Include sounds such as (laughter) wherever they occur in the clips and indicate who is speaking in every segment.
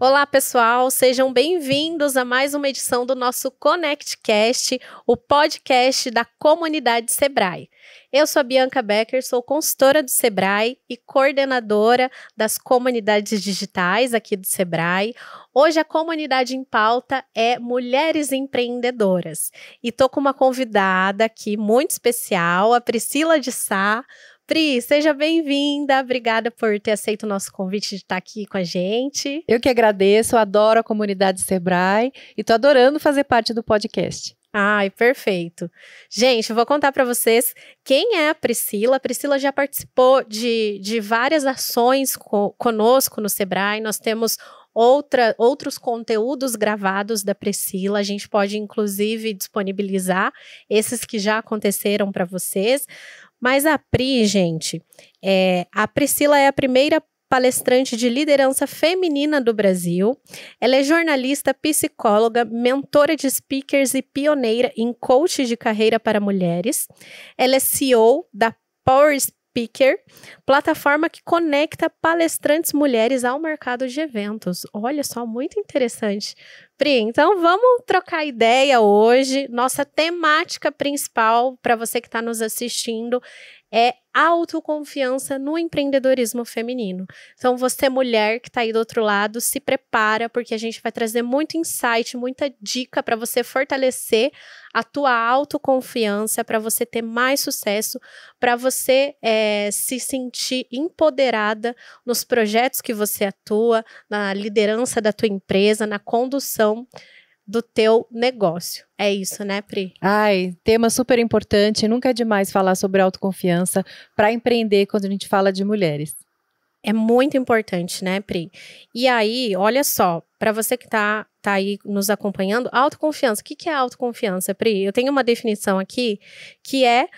Speaker 1: Olá, pessoal, sejam bem-vindos a mais uma edição do nosso ConnectCast, o podcast da comunidade Sebrae. Eu sou a Bianca Becker, sou consultora do Sebrae e coordenadora das comunidades digitais aqui do Sebrae. Hoje a comunidade em pauta é Mulheres Empreendedoras e estou com uma convidada aqui muito especial, a Priscila de Sá, Pri, seja bem-vinda. Obrigada por ter aceito o nosso convite de estar aqui com a gente.
Speaker 2: Eu que agradeço, adoro a comunidade Sebrae e tô adorando fazer parte do
Speaker 1: podcast. Ai, perfeito. Gente, vou contar para vocês quem é a Priscila. A Priscila já participou de, de várias ações co conosco no Sebrae. Nós temos outra, outros conteúdos gravados da Priscila. A gente pode, inclusive, disponibilizar esses que já aconteceram para vocês. Mas a Pri, gente, é, a Priscila é a primeira palestrante de liderança feminina do Brasil. Ela é jornalista, psicóloga, mentora de speakers e pioneira em coach de carreira para mulheres. Ela é CEO da Power Speaker, plataforma que conecta palestrantes mulheres ao mercado de eventos. Olha só, muito interessante. Pri, então vamos trocar ideia hoje. Nossa temática principal para você que está nos assistindo é autoconfiança no empreendedorismo feminino. Então, você, mulher que está aí do outro lado, se prepara, porque a gente vai trazer muito insight, muita dica para você fortalecer a tua autoconfiança, para você ter mais sucesso, para você é, se sentir empoderada nos projetos que você atua, na liderança da tua empresa, na condução do teu negócio. É isso, né, Pri?
Speaker 2: Ai, tema super importante. Nunca é demais falar sobre autoconfiança
Speaker 1: para empreender quando a gente fala de mulheres. É muito importante, né, Pri? E aí, olha só, para você que está tá aí nos acompanhando, autoconfiança. O que, que é autoconfiança, Pri? Eu tenho uma definição aqui que é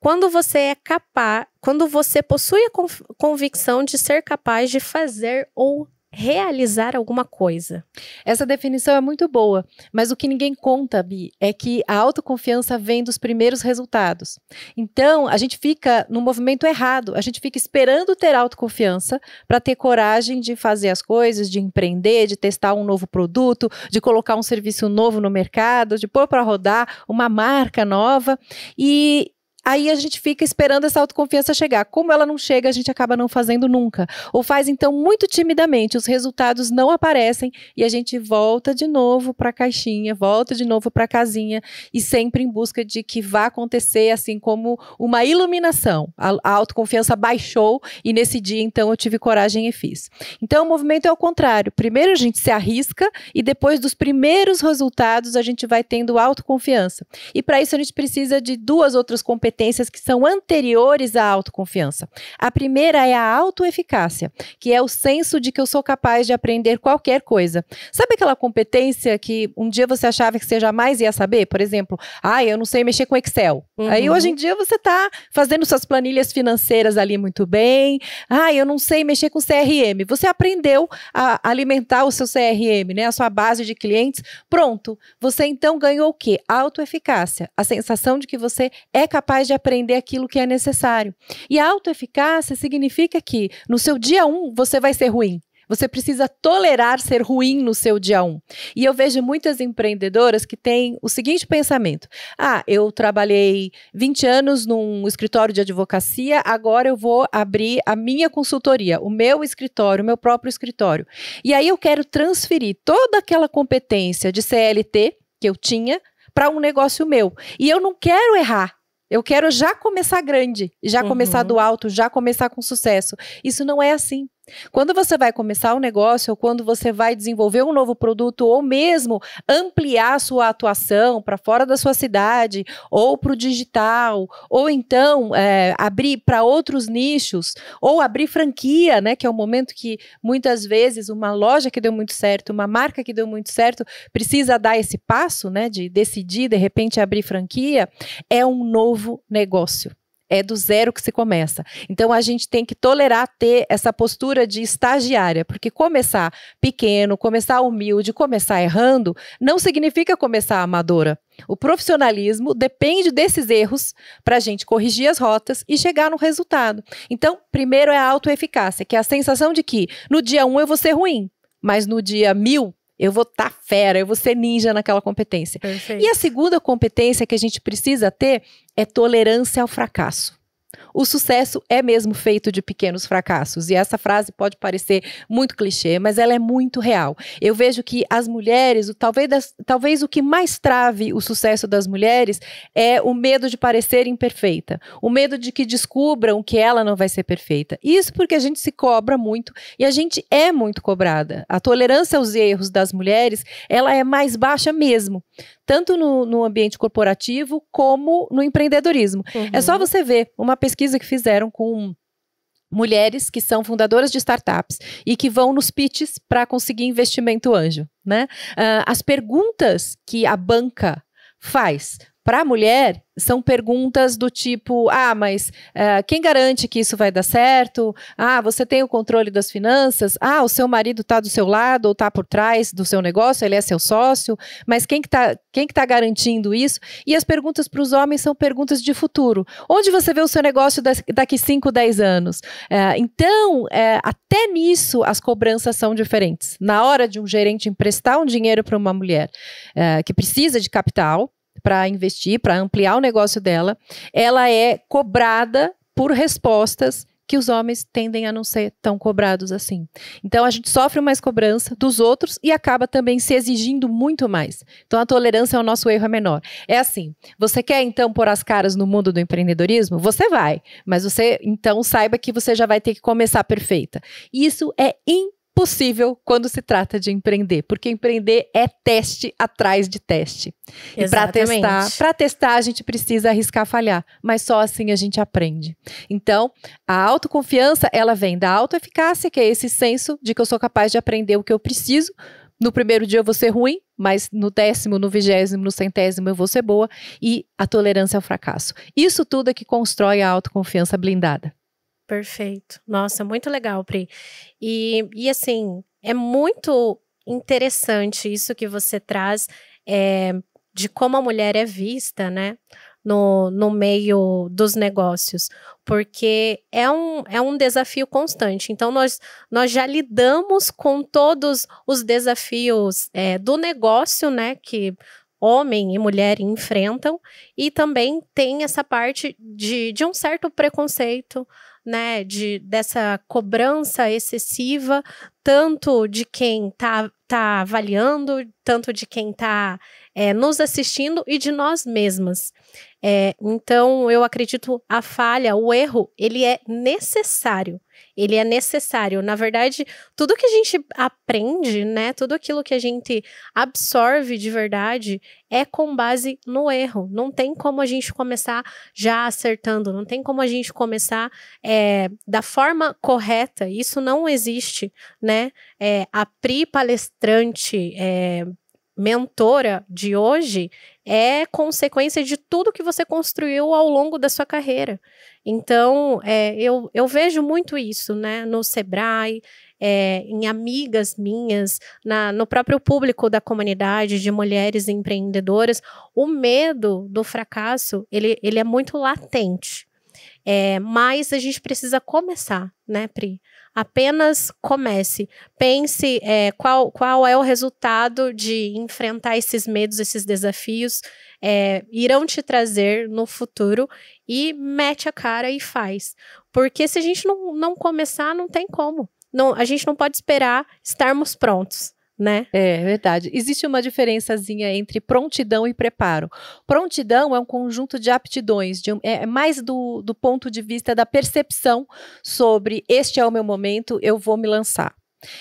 Speaker 1: quando você é capaz, quando você possui a convicção de ser capaz de fazer ou realizar alguma coisa. Essa definição é muito boa, mas o que ninguém conta,
Speaker 2: Bi, é que a autoconfiança vem dos primeiros resultados. Então, a gente fica no movimento errado, a gente fica esperando ter autoconfiança para ter coragem de fazer as coisas, de empreender, de testar um novo produto, de colocar um serviço novo no mercado, de pôr para rodar uma marca nova. E Aí a gente fica esperando essa autoconfiança chegar. Como ela não chega, a gente acaba não fazendo nunca. Ou faz então muito timidamente, os resultados não aparecem e a gente volta de novo para a caixinha, volta de novo para a casinha e sempre em busca de que vá acontecer assim como uma iluminação. A, a autoconfiança baixou e nesse dia então eu tive coragem e fiz. Então o movimento é o contrário. Primeiro a gente se arrisca e depois dos primeiros resultados a gente vai tendo autoconfiança. E para isso a gente precisa de duas outras competências competências que são anteriores à autoconfiança. A primeira é a autoeficácia, que é o senso de que eu sou capaz de aprender qualquer coisa. Sabe aquela competência que um dia você achava que você jamais ia saber? Por exemplo, ah, eu não sei mexer com Excel. Uhum. Aí hoje em dia você está fazendo suas planilhas financeiras ali muito bem. Ah, eu não sei mexer com CRM. Você aprendeu a alimentar o seu CRM, né? A sua base de clientes. Pronto. Você então ganhou o quê? Autoeficácia. A sensação de que você é capaz capaz de aprender aquilo que é necessário. E a autoeficácia significa que no seu dia um você vai ser ruim. Você precisa tolerar ser ruim no seu dia um. E eu vejo muitas empreendedoras que têm o seguinte pensamento: ah, eu trabalhei 20 anos num escritório de advocacia, agora eu vou abrir a minha consultoria, o meu escritório, o meu próprio escritório. E aí eu quero transferir toda aquela competência de CLT que eu tinha para um negócio meu. E eu não quero errar. Eu quero já começar grande, já uhum. começar do uhum. alto, já começar com sucesso. Isso não é assim. Quando você vai começar um negócio, ou quando você vai desenvolver um novo produto, ou mesmo ampliar sua atuação para fora da sua cidade, ou para o digital, ou então é, abrir para outros nichos, ou abrir franquia, né? Que é o momento que muitas vezes uma loja que deu muito certo, uma marca que deu muito certo, precisa dar esse passo, né? De decidir de repente abrir franquia, é um novo negócio é do zero que se começa. Então a gente tem que tolerar ter essa postura de estagiária, porque começar pequeno, começar humilde, começar errando, não significa começar amadora. O profissionalismo depende desses erros para a gente corrigir as rotas e chegar no resultado. Então, primeiro é a autoeficácia, que é a sensação de que no dia um eu vou ser ruim, mas no dia mil eu vou estar tá fera, eu vou ser ninja naquela competência. Perfeito. E a segunda competência que a gente precisa ter é tolerância ao fracasso. O sucesso é mesmo feito de pequenos fracassos. E essa frase pode parecer muito clichê, mas ela é muito real. Eu vejo que as mulheres, talvez, talvez o que mais trave o sucesso das mulheres é o medo de parecer imperfeita, o medo de que descubram que ela não vai ser perfeita. Isso porque a gente se cobra muito e a gente é muito cobrada. A tolerância aos erros das mulheres, ela é mais baixa mesmo tanto no, no ambiente corporativo como no empreendedorismo. Uhum. É só você ver uma pesquisa que fizeram com mulheres que são fundadoras de startups e que vão nos pitches para conseguir investimento anjo, né? Uh, as perguntas que a banca faz para a mulher, são perguntas do tipo: ah, mas uh, quem garante que isso vai dar certo? Ah, você tem o controle das finanças? Ah, o seu marido está do seu lado ou está por trás do seu negócio? Ele é seu sócio? Mas quem que está quem que tá garantindo isso? E as perguntas para os homens são perguntas de futuro: onde você vê o seu negócio daqui 5, 10 anos? Uh, então, uh, até nisso as cobranças são diferentes. Na hora de um gerente emprestar um dinheiro para uma mulher que precisa de capital, para investir, para ampliar o negócio dela, ela é cobrada por respostas que os homens tendem a não ser tão cobrados assim. Então a gente sofre mais cobrança dos outros e acaba também se exigindo muito mais. Então a tolerância ao nosso erro é menor. É assim, você quer então pôr as caras no mundo do empreendedorismo? Você vai, mas você então saiba que você já vai ter que começar perfeita. Isso é impossível possível quando se trata de empreender, porque empreender é teste atrás de teste. E para testar, para testar a gente precisa arriscar falhar, mas só assim a gente aprende. Então, a autoconfiança, ela vem da autoeficácia, que é esse senso de que eu sou capaz de aprender o que eu preciso. No primeiro dia eu vou ser ruim, mas no décimo, no vigésimo, no centésimo eu vou ser boa e a tolerância ao é fracasso. Isso tudo é que constrói a autoconfiança blindada.
Speaker 1: Perfeito. Nossa, muito legal, Pri. E, e assim, é muito interessante isso que você traz é, de como a mulher é vista, né? No, no meio dos negócios, porque é um, é um desafio constante. Então, nós, nós já lidamos com todos os desafios é, do negócio, né? Que homem e mulher enfrentam, e também tem essa parte de, de um certo preconceito, né, de, dessa cobrança excessiva, tanto de quem está tá avaliando, tanto de quem está é, nos assistindo e de nós mesmas. É, então, eu acredito a falha, o erro, ele é necessário ele é necessário. Na verdade, tudo que a gente aprende, né? Tudo aquilo que a gente absorve de verdade é com base no erro. Não tem como a gente começar já acertando. Não tem como a gente começar é, da forma correta. Isso não existe, né? É, a PRI palestrante, é, mentora de hoje é consequência de tudo que você construiu ao longo da sua carreira. Então, é, eu, eu vejo muito isso, né? No Sebrae, é, em amigas minhas, na, no próprio público da comunidade de mulheres empreendedoras, o medo do fracasso, ele, ele é muito latente. É, mas a gente precisa começar, né, Pri? Apenas comece. Pense é, qual, qual é o resultado de enfrentar esses medos, esses desafios, é, irão te trazer no futuro e mete a cara e faz. Porque se a gente não, não começar, não tem como. Não, a gente não pode esperar estarmos prontos
Speaker 2: né? É verdade.
Speaker 1: Existe uma diferençazinha entre prontidão e
Speaker 2: preparo. Prontidão é um conjunto de aptidões, de, é, é mais do, do ponto de vista da percepção sobre este é o meu momento, eu vou me lançar.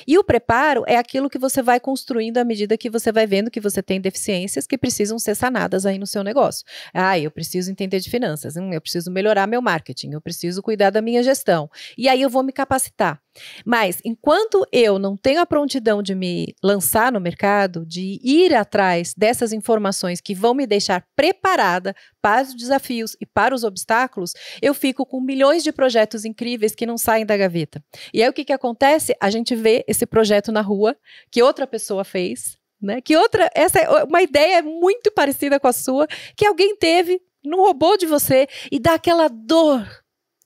Speaker 2: E o preparo é aquilo que você vai construindo à medida que você vai vendo que você tem deficiências que precisam ser sanadas aí no seu negócio. Ah, eu preciso entender de finanças, hum, eu preciso melhorar meu marketing, eu preciso cuidar da minha gestão. E aí eu vou me capacitar. Mas enquanto eu não tenho a prontidão de me lançar no mercado, de ir atrás dessas informações que vão me deixar preparada para os desafios e para os obstáculos, eu fico com milhões de projetos incríveis que não saem da gaveta. E aí o que, que acontece? A gente vê esse projeto na rua que outra pessoa fez. Né? Que outra, essa é uma ideia muito parecida com a sua, que alguém teve, não roubou de você e dá aquela dor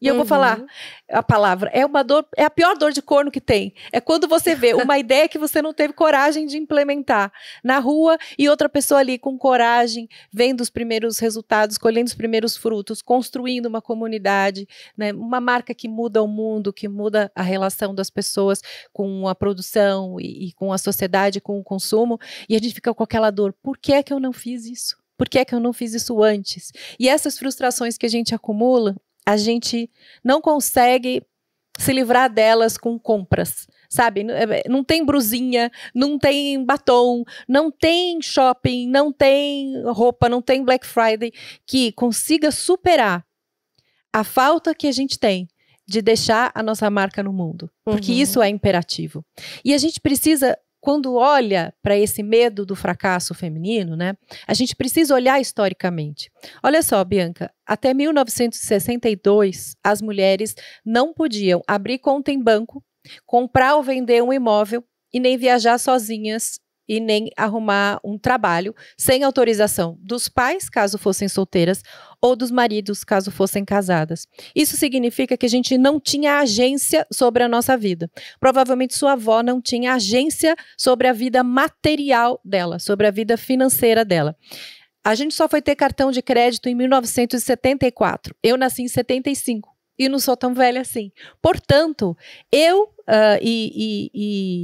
Speaker 2: e eu vou falar uhum. a palavra. É uma dor, é a pior dor de corno que tem. É quando você vê uma (laughs) ideia que você não teve coragem de implementar na rua e outra pessoa ali com coragem, vendo os primeiros resultados, colhendo os primeiros frutos, construindo uma comunidade, né? Uma marca que muda o mundo, que muda a relação das pessoas com a produção e, e com a sociedade, com o consumo. E a gente fica com aquela dor. Por que é que eu não fiz isso? Por que é que eu não fiz isso antes? E essas frustrações que a gente acumula, a gente não consegue se livrar delas com compras. Sabe, eh, eh, não tem brusinha, não tem batom, não tem shopping, não tem roupa, não tem Black Friday que consiga superar a falta que a gente tem de deixar a nossa marca no mundo, porque uhum. isso é imperativo. E a gente precisa quando olha para esse medo do fracasso feminino, né, a gente precisa olhar historicamente. Olha só, Bianca, até 1962, as mulheres não podiam abrir conta em banco, comprar ou vender um imóvel e nem viajar sozinhas e nem arrumar um trabalho sem autorização dos pais, caso fossem solteiras, ou dos maridos, caso fossem casadas. Isso significa que a gente não tinha agência sobre a nossa vida. Provavelmente sua avó não tinha agência sobre a vida material dela, sobre a vida financeira dela. A gente só foi ter cartão de crédito em 1974. Eu nasci em 75 e não sou tão velha assim. Portanto, eu uh, e, e,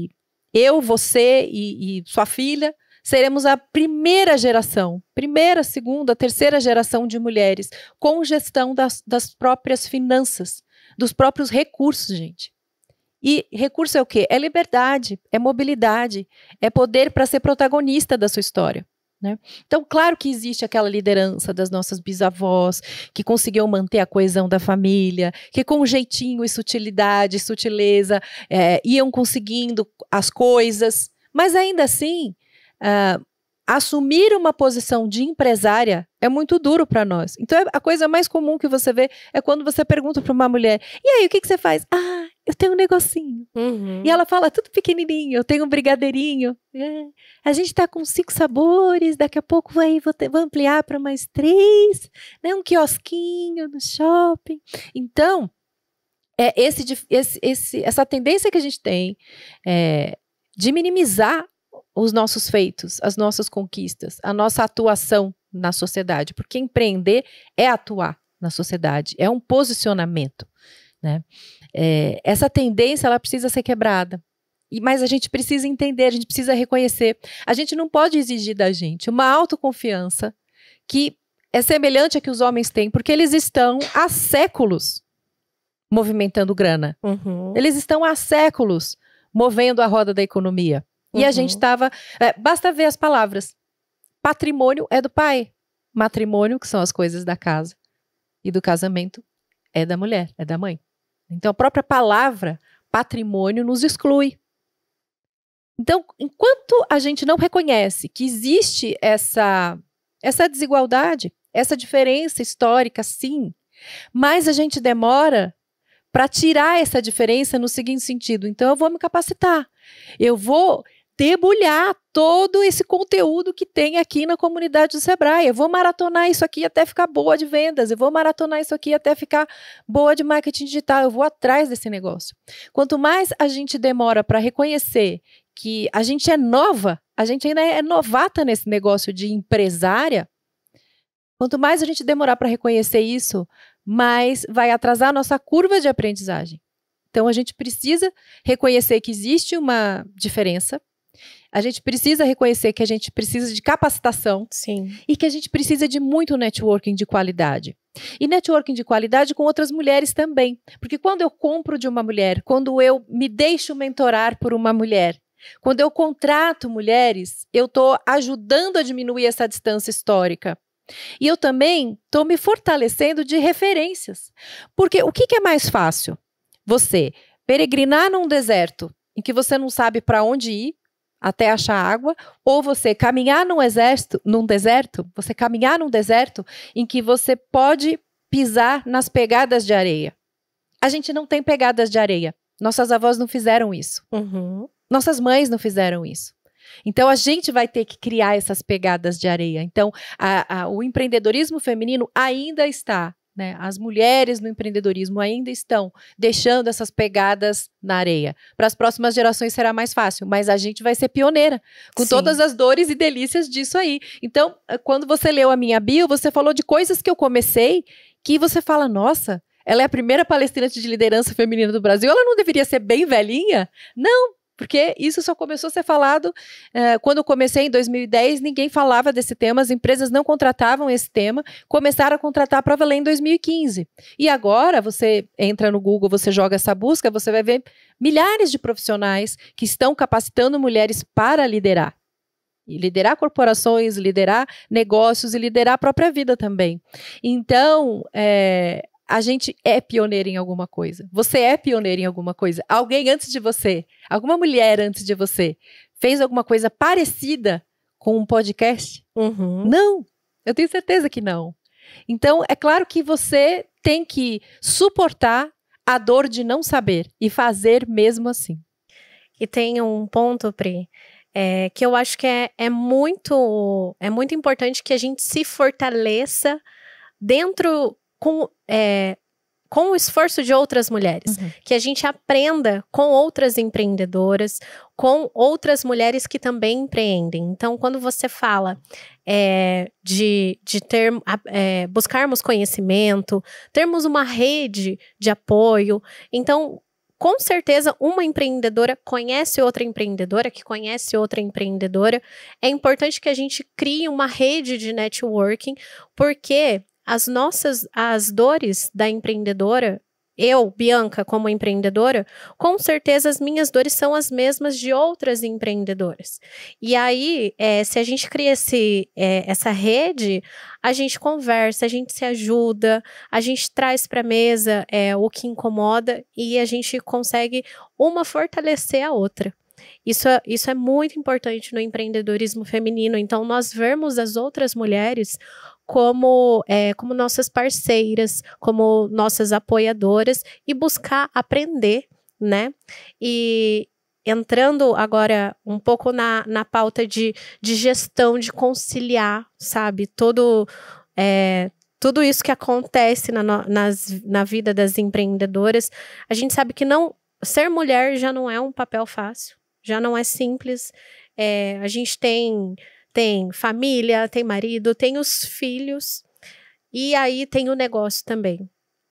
Speaker 2: e eu, você e, e sua filha seremos a primeira geração, primeira, segunda, terceira geração de mulheres com gestão das, das próprias finanças, dos próprios recursos, gente. E recurso é o quê? É liberdade, é mobilidade, é poder para ser protagonista da sua história. Né? Então, claro que existe aquela liderança das nossas bisavós, que conseguiu manter a coesão da família, que com jeitinho e sutilidade, sutileza, é, iam conseguindo as coisas, mas ainda assim, uh, assumir uma posição de empresária é muito duro para nós. Então, é, a coisa mais comum que você vê é quando você pergunta para uma mulher: e aí, o que, que você faz? Ah, eu tenho um negocinho. Uhum. E ela fala, tudo pequenininho, eu tenho um brigadeirinho. É. A gente tá com cinco sabores, daqui a pouco vai vou, ter, vou ampliar para mais três, né? Um quiosquinho no shopping. Então, é esse, esse, esse, essa tendência que a gente tem é, de minimizar os nossos feitos, as nossas conquistas, a nossa atuação na sociedade, porque empreender é atuar na sociedade, é um posicionamento, né? É, essa tendência ela precisa ser quebrada. E, mas a gente precisa entender, a gente precisa reconhecer. A gente não pode exigir da gente uma autoconfiança que é semelhante à que os homens têm, porque eles estão há séculos movimentando grana. Uhum. Eles estão há séculos movendo a roda da economia. Uhum. E a uhum. gente estava. É, basta ver as palavras. Patrimônio é do pai. Matrimônio, que são as coisas da casa, e do casamento, é da mulher, é da mãe. Então, a própria palavra patrimônio nos exclui. Então, enquanto a gente não reconhece que existe essa, essa desigualdade, essa diferença histórica, sim, mas a gente demora para tirar essa diferença no seguinte sentido: então, eu vou me capacitar, eu vou debulhar todo esse conteúdo que tem aqui na comunidade do Sebrae. Eu vou maratonar isso aqui até ficar boa de vendas, eu vou maratonar isso aqui até ficar boa de marketing digital, eu vou atrás desse negócio. Quanto mais a gente demora para reconhecer que a gente é nova, a gente ainda é novata nesse negócio de empresária, quanto mais a gente demorar para reconhecer isso, mais vai atrasar a nossa curva de aprendizagem. Então a gente precisa reconhecer que existe uma diferença a gente precisa reconhecer que a gente precisa de capacitação Sim. e que a gente precisa de muito networking de qualidade. E networking de qualidade com outras mulheres também. Porque quando eu compro de uma mulher, quando eu me deixo mentorar por uma mulher, quando eu contrato mulheres, eu estou ajudando a diminuir essa distância histórica. E eu também estou me fortalecendo de referências. Porque o que, que é mais fácil? Você peregrinar num deserto em que você não sabe para onde ir, até achar água, ou você caminhar num exército, num deserto, você caminhar num deserto em que você pode pisar nas pegadas de areia. A gente não tem pegadas de areia. Nossas avós não fizeram isso. Uhum. Nossas mães não fizeram isso. Então a gente vai ter que criar essas pegadas de areia. Então a, a, o empreendedorismo feminino ainda está né? As mulheres no empreendedorismo ainda estão deixando essas pegadas na areia. Para as próximas gerações será mais fácil, mas a gente vai ser pioneira com Sim. todas as dores e delícias disso aí. Então, ah, quando você leu a minha bio, você falou de coisas que eu comecei que você fala, nossa. Ela é a primeira palestrante de liderança feminina do Brasil. Ela não deveria ser bem velhinha? Não, porque isso só começou a ser falado eh, quando eu comecei em 2010, ninguém falava desse tema, as empresas não contratavam esse tema, começaram a contratar para valer em 2015. E agora você entra no Google, você joga essa busca, você vai ver milhares de profissionais que estão capacitando mulheres para liderar. E liderar corporações, liderar negócios e liderar a própria vida também. Então, é, a gente é pioneiro em alguma coisa. Você é pioneiro em alguma coisa. Alguém antes de você, alguma mulher antes de você, fez alguma coisa parecida com um podcast? Uhum. Não, eu tenho certeza que não. Então, é claro que você tem que suportar
Speaker 1: a dor de não saber e fazer mesmo assim. E tem um ponto, Pri, é, que eu acho que é, é, muito, é muito importante que a gente se fortaleça dentro com, é, com o esforço de outras mulheres, uhum. que a gente aprenda com outras empreendedoras, com outras mulheres que também empreendem. Então, quando você fala é, de, de ter, é, buscarmos conhecimento, termos uma rede de apoio, então com certeza uma empreendedora conhece outra empreendedora, que conhece outra empreendedora. É importante que a gente crie uma rede de networking, porque as nossas as dores da empreendedora, eu, Bianca, como empreendedora, com certeza as minhas dores são as mesmas de outras empreendedoras. E aí, é, se a gente cria esse, é, essa rede, a gente conversa, a gente se ajuda, a gente traz para a mesa é, o que incomoda e a gente consegue uma fortalecer a outra. Isso, é, isso é muito importante no empreendedorismo feminino. Então, nós vemos as outras mulheres como, é, como nossas parceiras, como nossas apoiadoras e buscar aprender, né? E entrando agora um pouco na, na pauta de, de gestão, de conciliar, sabe, todo. É, tudo isso que acontece na, nas, na vida das empreendedoras, a gente sabe que não ser mulher já não é um papel fácil, já não é simples. É, a gente tem tem família, tem marido, tem os filhos e aí tem o negócio também.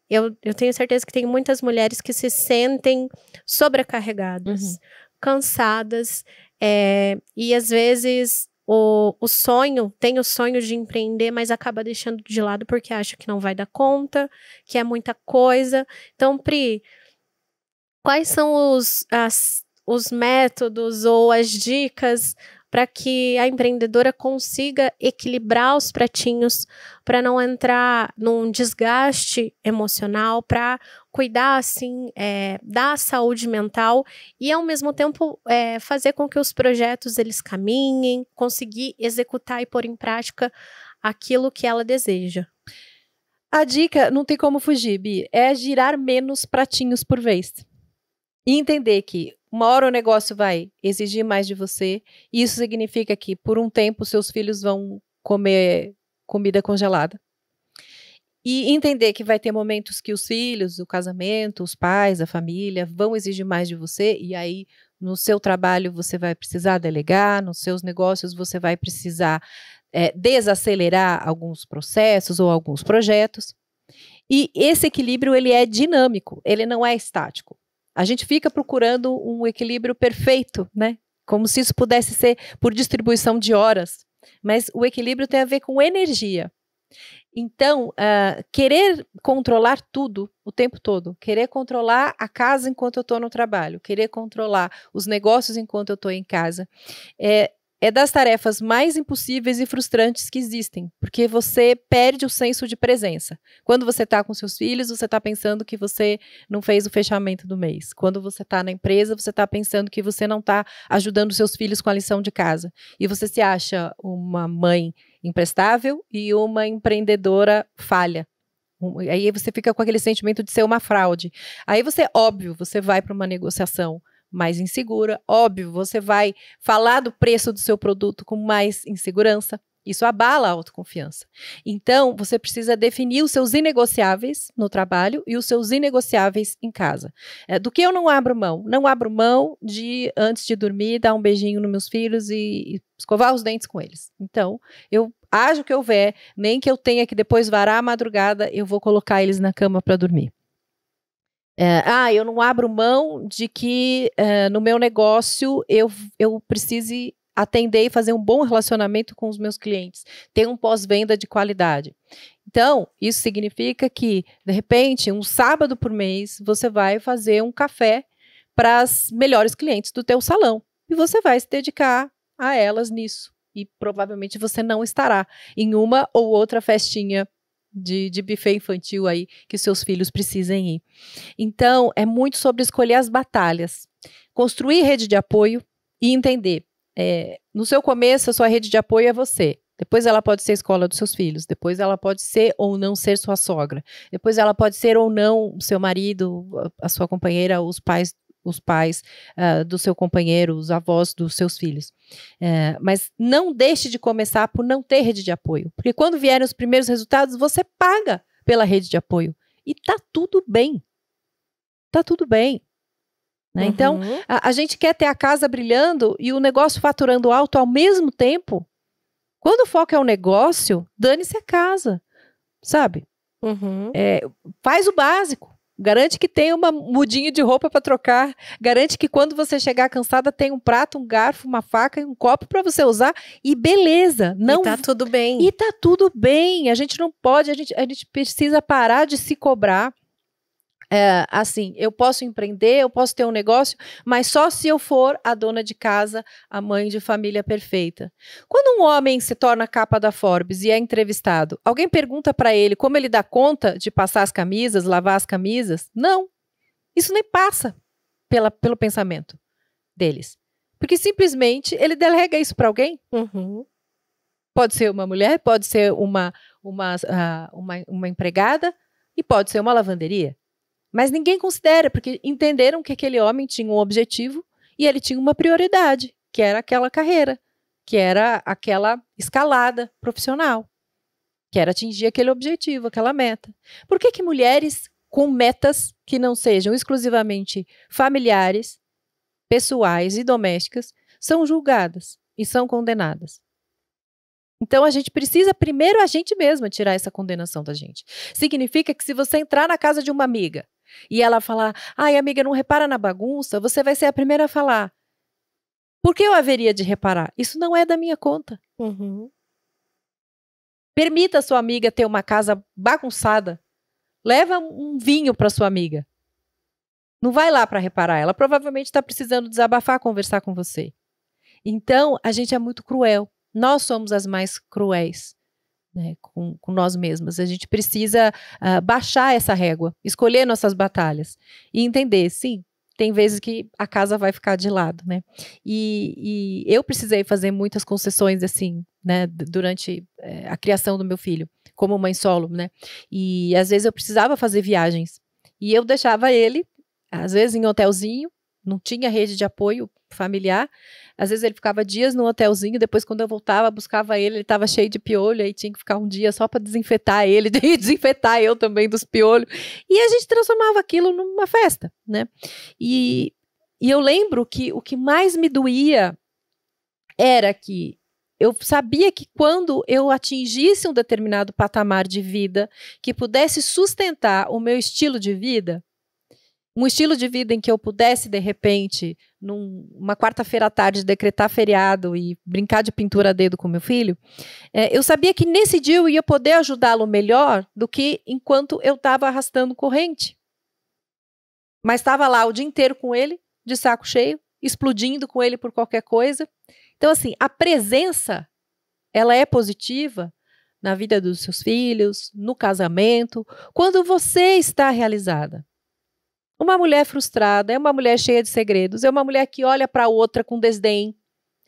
Speaker 1: Eu, eu tenho certeza que tem muitas mulheres que se sentem sobrecarregadas, uhum. cansadas, é, e às vezes o, o sonho, tem o sonho de empreender, mas acaba deixando de lado porque acha que não vai dar conta, que é muita coisa. Então, Pri, quais são os, as, os métodos ou as dicas para que a empreendedora consiga equilibrar os pratinhos, para não entrar num desgaste emocional, para cuidar assim é, da saúde mental e ao mesmo tempo é, fazer com que os projetos eles caminhem, conseguir executar e pôr em prática aquilo que ela deseja. A dica, não tem como fugir, Bi, é girar menos
Speaker 2: pratinhos por vez. E entender que uma hora o negócio vai exigir mais de você. Isso significa que, por um tempo, seus filhos vão comer comida congelada. E entender que vai ter momentos que os filhos, o casamento, os pais, a família vão exigir mais de você, e aí no seu trabalho você vai precisar delegar, nos seus negócios você vai precisar é, desacelerar alguns processos ou alguns projetos. E esse equilíbrio ele é dinâmico, ele não é estático. A gente fica procurando um equilíbrio perfeito, né? Como se isso pudesse ser por distribuição de horas. Mas o equilíbrio tem a ver com energia. Então, uh, querer controlar tudo o tempo todo, querer controlar a casa enquanto eu estou no trabalho, querer controlar os negócios enquanto eu estou em casa, é, é das tarefas mais impossíveis e frustrantes que existem, porque você perde o senso de presença. Quando você está com seus filhos, você está pensando que você não fez o fechamento do mês. Quando você está na empresa, você está pensando que você não está ajudando seus filhos com a lição de casa. E você se acha uma mãe imprestável e uma empreendedora falha. Aí você fica com aquele sentimento de ser uma fraude. Aí você, óbvio, você vai para uma negociação mais insegura. Óbvio, você vai falar do preço do seu produto com mais insegurança. Isso abala a autoconfiança. Então, você precisa definir os seus inegociáveis no trabalho e os seus inegociáveis em casa. É, do que eu não abro mão? Não abro mão de, antes de dormir, dar um beijinho nos meus filhos e, e escovar os dentes com eles. Então, eu ajo que houver, nem que eu tenha que depois varar a madrugada, eu vou colocar eles na cama para dormir. É, ah, eu não abro mão de que é, no meu negócio eu, eu precise atender e fazer um bom relacionamento com os meus clientes, ter um pós-venda de qualidade. Então, isso significa que, de repente, um sábado por mês, você vai fazer um café para as melhores clientes do teu salão e você vai se dedicar a elas nisso. E provavelmente você não estará em uma ou outra festinha de, de buffet infantil aí que seus filhos precisem ir. Então, é muito sobre escolher as batalhas, construir rede de apoio e entender. É, no seu começo, a sua rede de apoio é você. Depois ela pode ser escola dos seus filhos, depois ela pode ser ou não ser sua sogra, depois ela pode ser ou não seu marido, a sua companheira, os pais os pais uh, do seu companheiro, os avós dos seus filhos. Uh, mas não deixe de começar por não ter rede de apoio, porque quando vierem os primeiros resultados, você paga pela rede de apoio. E tá tudo bem. Tá tudo bem. Né? Uhum. Então, a, a gente quer ter a casa brilhando e o negócio faturando alto ao mesmo tempo. Quando o foco é o negócio, dane-se a casa, sabe? Uhum. É, faz o básico. Garante que tem uma mudinha de roupa para trocar. Garante que quando você chegar cansada tem um prato, um garfo, uma faca e um copo para você usar e beleza. Não e tá tudo bem. E tá tudo bem. A gente não pode, a gente, a gente precisa parar de se cobrar é, assim, eu posso empreender, eu posso ter um negócio, mas só se eu for a dona de casa, a mãe de família perfeita. Quando um homem se torna capa da Forbes e é entrevistado, alguém pergunta para ele como ele dá conta de passar as camisas, lavar as camisas? Não. Isso nem passa pela, pelo pensamento deles. Porque simplesmente ele delega isso para alguém. Uhum. Pode ser uma mulher, pode ser uma, uma, ah, uma, uma empregada e pode ser uma lavanderia. Mas ninguém considera, porque entenderam que aquele homem tinha um objetivo e ele tinha uma prioridade, que era aquela carreira, que era aquela escalada profissional, que era atingir aquele objetivo, aquela meta. Por que, que mulheres com metas que não sejam exclusivamente familiares, pessoais e domésticas são julgadas e são condenadas? Então a gente precisa primeiro a gente mesma tirar essa condenação da gente. Significa que se você entrar na casa de uma amiga e ela falar, ai amiga, não repara na bagunça, você vai ser a primeira a falar. Por que eu haveria de reparar? Isso não é da minha conta. Uhum. Permita a sua amiga ter uma casa bagunçada. Leva um vinho para sua amiga. Não vai lá para reparar. Ela provavelmente está precisando desabafar, conversar com você. Então, a gente é muito cruel. Nós somos as mais cruéis né, com, com, nós mesmas. A gente precisa uh, baixar essa régua, escolher nossas batalhas e entender, sim, tem vezes que a casa vai ficar de lado, né? E, e eu precisei fazer muitas concessões assim, né, durante é, a criação do meu filho, como mãe solo, né? E às vezes eu precisava fazer viagens e eu deixava ele, às vezes em hotelzinho, não tinha rede de apoio familiar. Às vezes ele ficava dias no hotelzinho, depois quando eu voltava, buscava ele, ele estava cheio de piolho, aí tinha que ficar um dia só para desinfetar ele, (laughs) e desinfetar eu também dos piolhos. E a gente transformava aquilo numa festa, né? E, e eu lembro que o que mais me doía era que eu sabia que quando eu atingisse um determinado patamar de vida que pudesse sustentar o meu estilo de vida, um estilo de vida em que eu pudesse, de repente, numa quarta-feira à tarde, decretar feriado e brincar de pintura a dedo com meu filho, é, eu sabia que nesse dia eu ia poder ajudá-lo melhor do que enquanto eu estava arrastando corrente. Mas estava lá o dia inteiro com ele, de saco cheio, explodindo com ele por qualquer coisa. Então, assim, a presença, ela é positiva na vida dos seus filhos, no casamento, quando você está realizada. Uma mulher frustrada é uma mulher cheia de segredos, é uma mulher que olha para outra com desdém,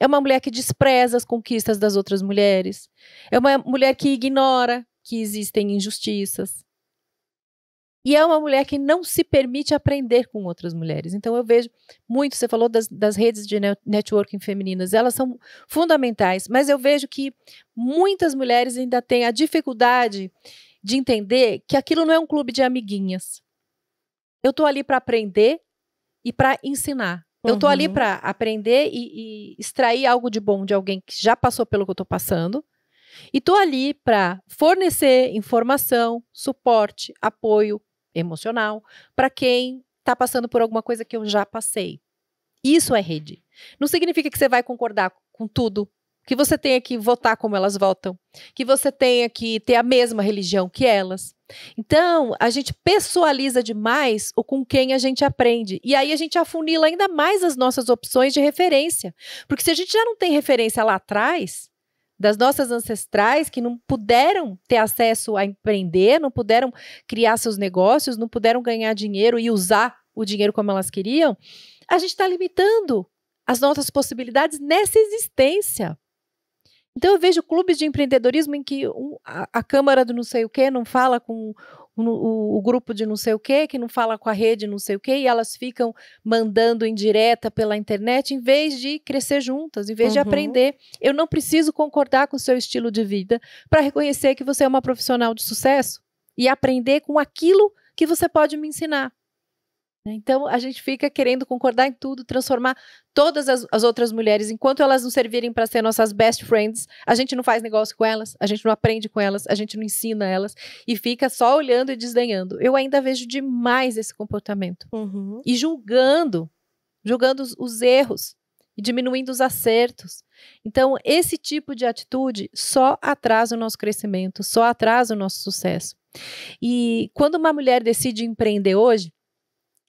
Speaker 2: é uma mulher que despreza as conquistas das outras mulheres, é uma mulher que ignora que existem injustiças. E é uma mulher que não se permite aprender com outras mulheres. Então, eu vejo muito, você falou das, das redes de networking femininas, elas são fundamentais, mas eu vejo que muitas mulheres ainda têm a dificuldade de entender que aquilo não é um clube de amiguinhas eu tô ali para aprender e para ensinar. Uhum. Eu tô ali uhum. para aprender e, e, extrair algo de bom de alguém que já passou pelo que eu tô passando. E tô ali para fornecer informação, suporte, apoio emocional para quem tá passando por alguma coisa que eu já passei. Isso é rede. Não significa que você vai concordar com tudo, que você tenha que votar como elas votam, que você tenha que ter a mesma religião que elas. Então, a gente pessoaliza demais o com quem a gente aprende. E aí a gente afunila ainda mais as nossas opções de referência. Porque se a gente já não tem referência lá atrás, das nossas ancestrais que não puderam ter acesso a empreender, não puderam criar seus negócios, não puderam ganhar dinheiro e usar o dinheiro como elas queriam, a gente está limitando as nossas possibilidades nessa existência. Então eu vejo clubes de empreendedorismo em que a, a Câmara do não sei o que não fala com o, o, o, grupo de não sei o que, que não fala com a rede não sei o que, e elas ficam mandando em direta pela internet em vez de crescer juntas, em vez uhum. de aprender. Eu não preciso concordar com o seu estilo de vida para reconhecer que você é uma profissional de sucesso e aprender com aquilo que você pode me ensinar. Então a gente fica querendo concordar em tudo, transformar todas as, as outras mulheres, enquanto elas não servirem para ser nossas best friends, a gente não faz negócio com elas, a gente não aprende com elas, a gente não ensina elas e fica só olhando e desdenhando. Eu ainda vejo demais esse comportamento uhum. e julgando, julgando os, os erros e diminuindo os acertos. Então esse tipo de atitude só atrasa o nosso crescimento, só atrasa o nosso sucesso. E quando uma mulher decide empreender hoje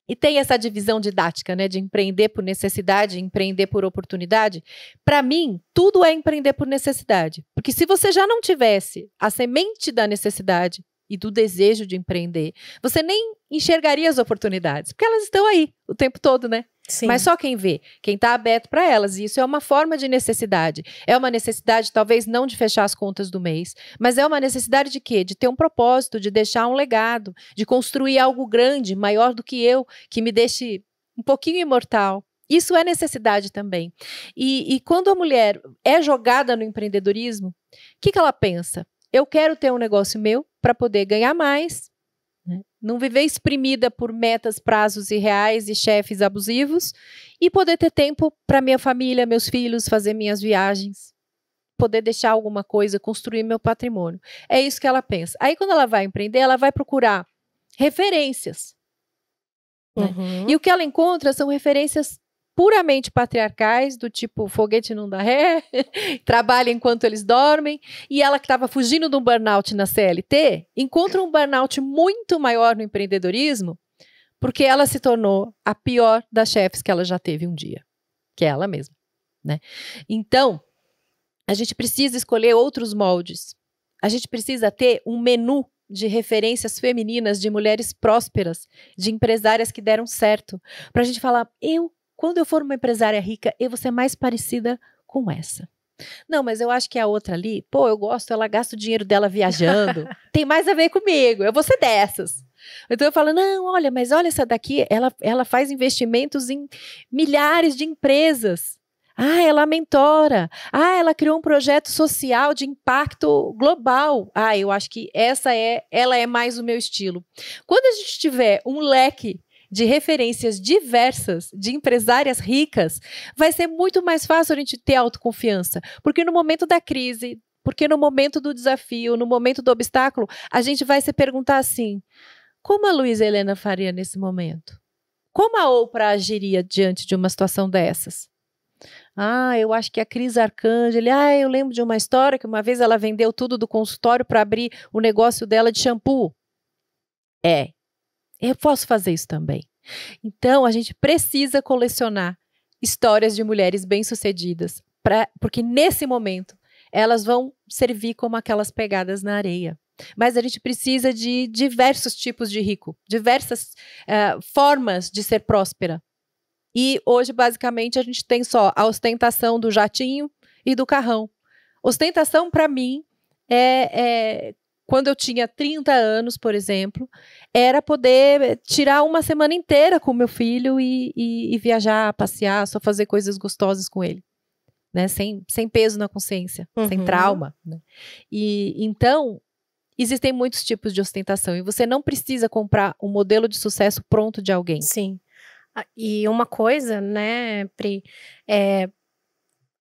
Speaker 2: e tem essa divisão didática, né, de empreender por necessidade, empreender por oportunidade. Para mim, tudo é empreender por necessidade, porque se você já não tivesse a semente da necessidade e do desejo de empreender, você nem enxergaria as oportunidades, porque elas estão aí o tempo todo, né? Sim. Mas só quem vê, quem está aberto para elas. E isso é uma forma de necessidade. É uma necessidade, talvez, não de fechar as contas do mês, mas é uma necessidade de quê? De ter um propósito, de deixar um legado, de construir algo grande, maior do que eu, que me deixe um pouquinho imortal. Isso é necessidade também. E, e quando a mulher é jogada no empreendedorismo, o que, que ela pensa? Eu quero ter um negócio meu para poder ganhar mais, né? Não viver exprimida por metas, prazos irreais e chefes abusivos e poder ter tempo para minha família, meus filhos, fazer minhas viagens, poder deixar alguma coisa, construir meu patrimônio. É isso que ela pensa. Aí quando ela vai empreender, ela vai procurar referências. Né? Uhum. Né? E o que ela encontra são referências puramente patriarcais, do tipo foguete não dá ré, (laughs) trabalha enquanto eles dormem, e ela que estava fugindo de um burnout na CLT, encontra um burnout muito maior no empreendedorismo, porque ela se tornou a pior das chefes que ela já teve um dia, que é ela mesma, né? Então, a gente precisa escolher outros moldes. A gente precisa ter um menu de referências femininas de mulheres prósperas, de empresárias que deram certo, para a gente falar: eu quando eu for uma empresária rica, eu vou ser mais parecida com essa. Não, mas eu acho que a outra ali, pô, eu gosto, ela gasta o dinheiro dela viajando, (laughs) tem mais a ver comigo, eu vou ser dessas. Então eu falo, não, olha, mas olha essa daqui, ela, ela faz investimentos em milhares de empresas. Ah, ela mentora. Ah, ela criou um projeto social de impacto global. Ah, eu acho que essa é, ela é mais o meu estilo. Quando a gente tiver um leque de referências diversas de empresárias ricas, vai ser muito mais fácil a gente ter autoconfiança. Porque no momento da crise, porque no momento do desafio, no momento do obstáculo, a gente vai se perguntar assim: como a Luísa Helena faria nesse momento? Como a Oprah agiria diante de uma situação dessas? Ah, eu acho que a Cris Arcângeli. Ah, eu lembro de uma história que uma vez ela vendeu tudo do consultório para abrir o negócio dela de shampoo. É, eu posso fazer isso também. Então, a gente precisa colecionar histórias de mulheres bem-sucedidas, porque nesse momento elas vão servir como aquelas pegadas na areia. Mas a gente precisa de diversos tipos de rico, diversas uh, formas de ser próspera. E hoje, basicamente, a gente tem só a ostentação do jatinho e do carrão. Ostentação, para mim, é, é quando eu tinha 30 anos, por exemplo, era poder tirar uma semana inteira com meu filho e, e, e viajar, passear, só fazer coisas gostosas com ele. Né, sem, sem peso na consciência, uhum. sem trauma. Né? E então existem muitos tipos de ostentação e você não precisa comprar um modelo de sucesso pronto de alguém.
Speaker 1: Sim. Ah, e uma coisa, né, Pri, é,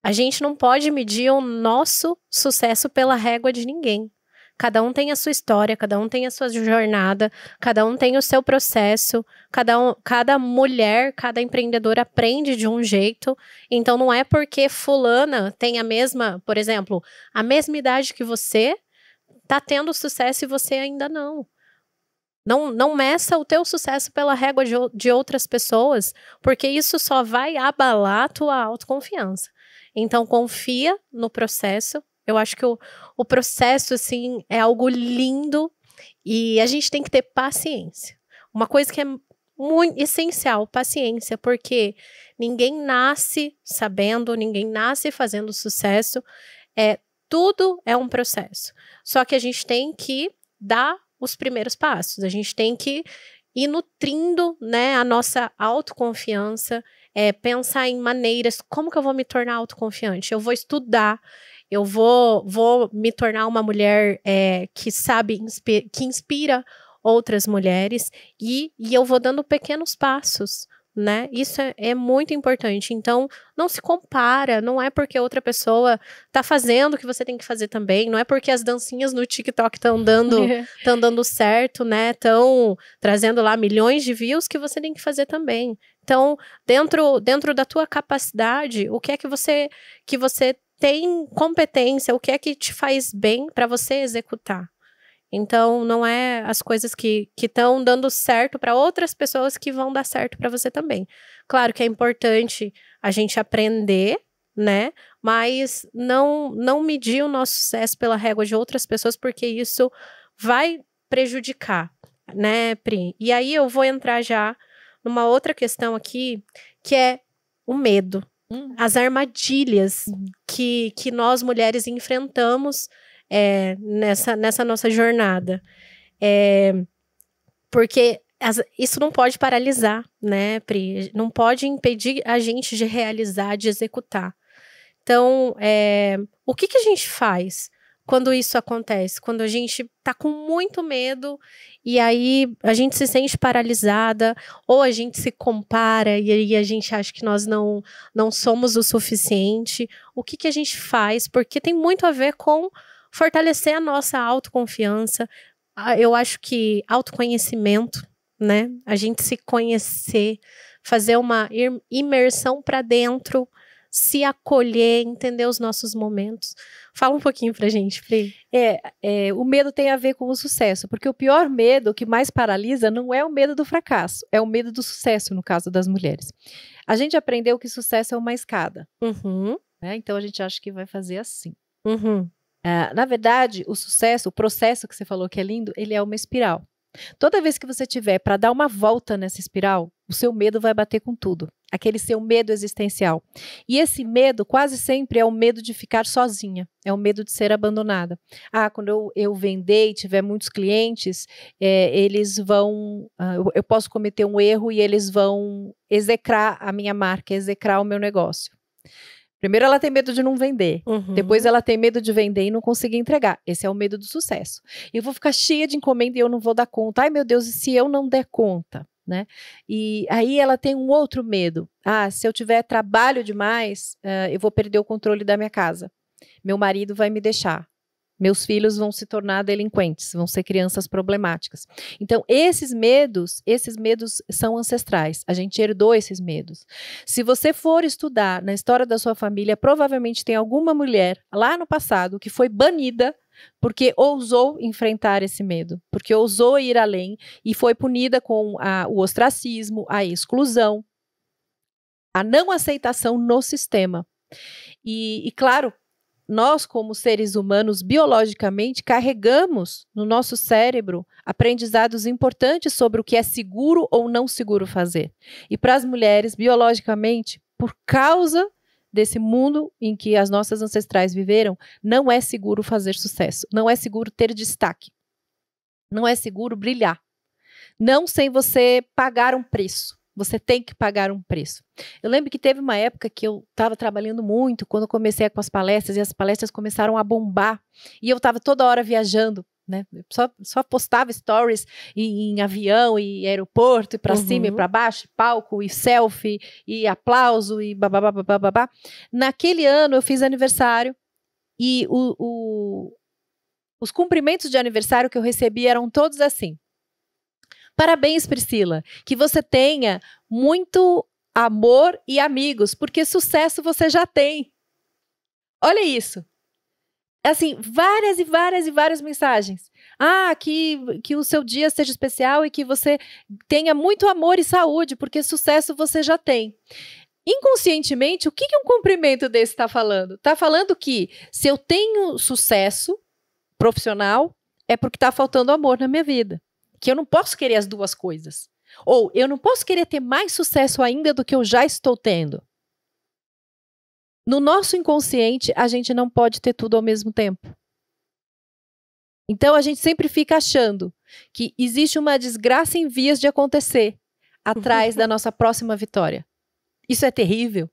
Speaker 1: a gente não pode medir o nosso sucesso pela régua de ninguém. Cada um tem a sua história, cada um tem a sua jornada, cada um tem o seu processo, cada, um, cada mulher, cada empreendedora aprende de um jeito. Então não é porque fulana tem a mesma, por exemplo, a mesma idade que você, tá tendo sucesso e você ainda não. Não, não meça o teu sucesso pela régua de, de outras pessoas, porque isso só vai abalar tua autoconfiança. Então, confia no processo, eu acho que o, o processo, assim, é algo lindo e a gente tem que ter paciência. Uma coisa que é muito essencial, paciência, porque ninguém nasce sabendo, ninguém nasce fazendo sucesso. É tudo é um processo. Só que a gente tem que dar os primeiros passos. A gente tem que ir nutrindo, né, a nossa autoconfiança, é, pensar em maneiras, como que eu vou me tornar autoconfiante? Eu vou estudar, eu vou, vou me tornar uma mulher é, que sabe, que inspira outras mulheres e, e eu vou dando pequenos passos. Né? Isso é, é, muito importante. Então, não se compara, não é porque outra pessoa tá fazendo o que você tem que fazer também, não é porque as dancinhas no TikTok estão dando, (laughs) é. dando certo, né? Estão trazendo lá milhões de views que você tem que fazer também. Então, dentro, dentro da tua capacidade, o que é que você que você tem competência, o que é que te faz bem para você executar. Então, não é as coisas que estão dando certo para outras pessoas que vão dar certo para você também. Claro que é importante a gente aprender, né? Mas não, não medir o nosso sucesso pela régua de outras pessoas, porque isso vai prejudicar, né, Pri? E aí eu vou entrar já numa outra questão aqui, que é o medo, Uhum. As armadilhas que, que nós mulheres enfrentamos é, nessa, nessa nossa jornada. É, porque as, isso não pode paralisar, né, Pri? Não pode impedir a gente de realizar, de executar. Então, é, o que, que a gente faz? quando isso acontece, quando a gente tá com muito medo e aí a gente se sente paralisada ou a gente se compara e aí a gente acha que nós não não somos o suficiente. O que que a gente faz? Porque tem muito a ver com fortalecer a nossa autoconfiança. Eu acho que autoconhecimento, né? A gente se conhecer, fazer uma imersão para dentro se acolher, entender os nossos momentos. Fala um pouquinho pra gente, Pri. É, é, o medo tem a
Speaker 2: ver com o sucesso, porque o pior medo, o que mais paralisa, não é o medo do fracasso, é o medo do sucesso, no caso das mulheres. A gente aprendeu que sucesso é uma escada. Uhum. Né? Então a gente acha que vai fazer assim. Uhum. Ah, na verdade, o sucesso, o processo que você falou que é lindo, ele é uma espiral. Toda vez que você tiver para dar uma volta nessa espiral, o seu medo vai bater com tudo, aquele seu medo existencial. E esse medo quase sempre é o medo de ficar sozinha, é o medo de ser abandonada. Ah, quando eu, eu vender e tiver muitos clientes, é, eles vão. Ah, eu posso cometer um erro e eles vão execrar a minha marca, execrar o meu negócio. Primeiro, ela tem medo de não vender. Uhum. Depois, ela tem medo de vender e não conseguir entregar. Esse é o medo do sucesso. Eu vou ficar cheia de encomenda e eu não vou dar conta. Ai, meu Deus, e se eu não der conta? Né? E aí ela tem um outro medo. Ah, se eu tiver trabalho demais, uh, eu vou perder o controle da minha casa. Meu marido vai me deixar meus filhos vão se tornar delinquentes, vão ser crianças problemáticas. Então, esses medos, esses medos são ancestrais. A gente herdou esses medos. Se você for estudar na história da sua família, provavelmente tem alguma mulher lá no passado que foi banida porque ousou enfrentar esse medo, porque ousou ir além e foi punida com a, o ostracismo, a exclusão, a não aceitação no sistema. E, e claro, nós, como seres humanos, biologicamente, carregamos no nosso cérebro aprendizados importantes sobre o que é seguro ou não seguro fazer. E para as mulheres, biologicamente, por causa desse mundo em que as nossas ancestrais viveram, não é seguro fazer sucesso, não é seguro ter destaque, não é seguro brilhar. Não sem você pagar um preço. Você tem que pagar um preço. Eu lembro que teve uma época que eu estava trabalhando muito, quando eu comecei com as palestras, e as palestras começaram a bombar. E eu estava toda hora viajando né? Só, só, postava stories em, em, avião e aeroporto, e para uhum. cima e para baixo, palco e selfie e aplauso e babá. babá. Naquele ano eu fiz aniversário e o, o, os cumprimentos de aniversário que eu recebi eram todos assim. Parabéns, Priscila, que você tenha muito amor e amigos, porque sucesso você já tem. Olha isso. É assim, várias e várias e várias mensagens. Ah, que, que o seu dia seja especial e que você tenha muito amor e saúde, porque sucesso você já tem. Inconscientemente, o que, que um cumprimento desse está falando? Está falando que se eu tenho sucesso profissional, é porque está faltando amor na minha vida que eu não posso querer as duas coisas. Ou eu não posso querer ter mais sucesso ainda do que eu já estou tendo. No nosso inconsciente, a gente não pode ter tudo ao mesmo tempo. Então a gente sempre fica achando que existe uma desgraça em vias de acontecer atrás da (laughs) nossa próxima vitória. Isso é terrível.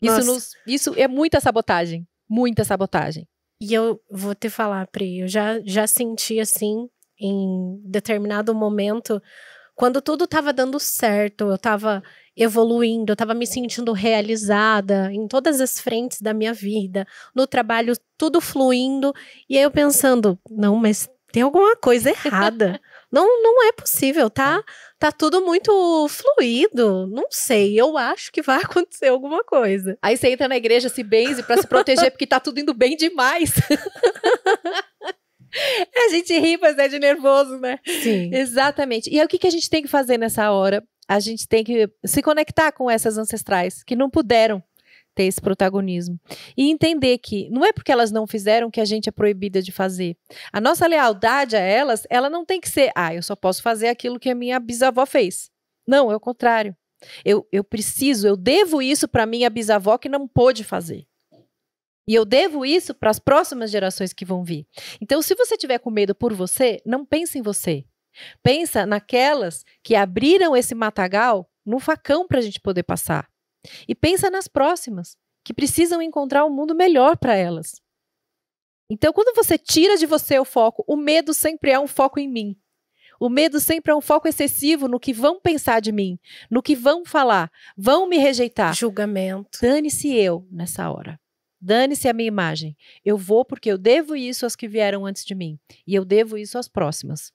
Speaker 2: Isso, nos, isso é muita
Speaker 1: sabotagem.
Speaker 2: Muita sabotagem.
Speaker 1: E eu vou te falar, Pri, eu já, já senti assim em determinado momento, quando tudo estava dando certo, eu estava evoluindo, eu estava me sentindo realizada em todas as frentes da minha vida, no trabalho, tudo fluindo, e aí eu pensando, não, mas tem alguma coisa errada. (laughs) não, não é possível, tá? Tá tudo muito fluido. Não sei, eu acho que vai (laughs) acontecer alguma coisa. Aí você entra na igreja, se benze
Speaker 2: para se proteger (laughs) porque tá tudo indo bem demais. (laughs) A gente ri, mas é de nervoso, né? Sim. Exatamente. E aí, o que, que a gente tem que fazer nessa hora? A gente tem que se conectar com essas ancestrais que não puderam ter esse protagonismo. E entender que não é porque elas não fizeram que a gente é proibida de fazer. A nossa lealdade a elas, ela não tem que ser, ah, eu só posso fazer aquilo que a minha bisavó fez. Não, é o contrário. Eu, eu preciso, eu devo isso para minha bisavó que não pôde fazer. E eu devo isso para as próximas gerações que vão vir. Então, se você tiver com medo por você, não pense em você. Pensa naquelas que abriram esse matagal no facão para a gente poder passar. E pensa nas próximas, que precisam encontrar um mundo melhor para elas. Então, quando você tira de você o foco, o medo sempre é um foco em mim. O medo sempre é um foco excessivo no que vão pensar de mim, no que vão falar, vão me rejeitar. Julgamento. Dane-se eu nessa hora. Dane-se a minha imagem. Eu vou porque eu devo isso às que vieram antes de mim. E eu devo isso às próximas.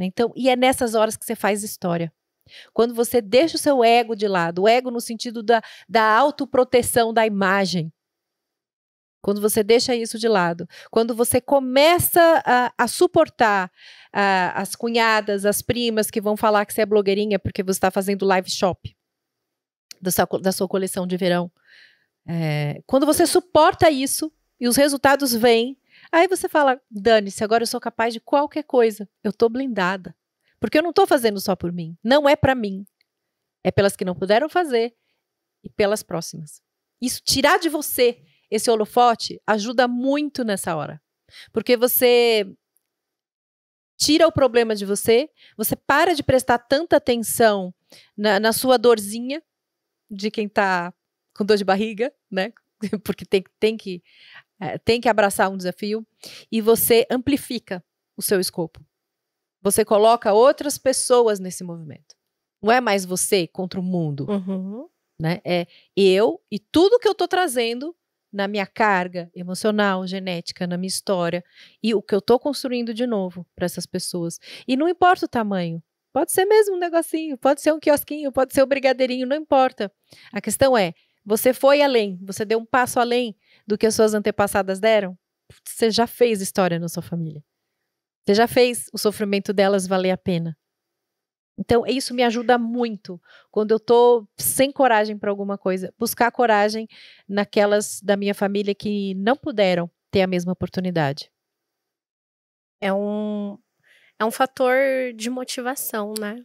Speaker 2: Então, e é nessas horas que você faz história. Quando você deixa o seu ego de lado, o ego no sentido da, da autoproteção da imagem. Quando você deixa isso de lado, quando você começa a, a suportar a, as cunhadas, as primas que vão falar que você é blogueirinha porque você está fazendo live shop da sua, da sua coleção de verão. É, quando você suporta isso e os resultados vêm, aí você fala: dane-se, agora eu sou capaz de qualquer coisa, eu estou blindada. Porque eu não estou fazendo só por mim, não é para mim. É pelas que não puderam fazer e pelas próximas. Isso tirar de você esse holofote ajuda muito nessa hora. Porque você tira o problema de você, você para de prestar tanta atenção na, na sua dorzinha de quem está com dor de barriga, né? (laughs) Porque tem, tem, que, é, tem que abraçar um desafio. E você amplifica o seu escopo. Você coloca outras pessoas nesse movimento. Não é mais você contra o mundo. Uhum. Né? É eu e tudo que eu estou trazendo na minha carga emocional, genética, na minha história e o que eu estou construindo de novo para essas pessoas. E não importa o tamanho. Pode ser mesmo um negocinho, pode ser um quiosquinho, pode ser um brigadeirinho, não importa. A questão é você foi além, você deu um passo além do que as suas antepassadas deram. Você já fez história na sua família. Você já fez o sofrimento delas valer a pena. Então, isso me ajuda muito quando eu tô sem coragem para alguma coisa, buscar coragem naquelas da minha família que não puderam ter a mesma oportunidade. É
Speaker 1: um é um fator de motivação, né?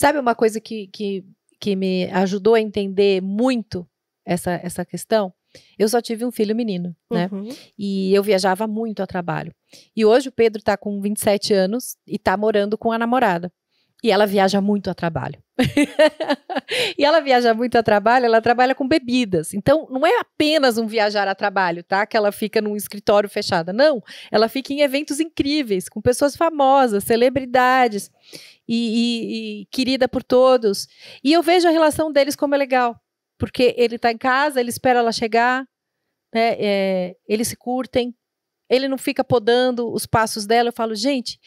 Speaker 2: Sabe uma coisa que, que, que me ajudou a entender muito essa, essa questão, eu só tive um filho menino, né? Uhum. E eu viajava muito a trabalho. E hoje o Pedro tá com 27 anos e tá morando com a namorada. E ela viaja muito a trabalho. (laughs) e ela viaja muito a trabalho, ela trabalha com bebidas. Então, não é apenas um viajar a trabalho, tá? Que ela fica num escritório fechada. Não, ela fica em eventos incríveis, com pessoas famosas, celebridades, e, e, e querida por todos. E eu vejo a relação deles como é legal porque ele está em casa, ele espera ela chegar, né? É, eles se curtem, ele não fica podando os passos dela. Eu falo, gente,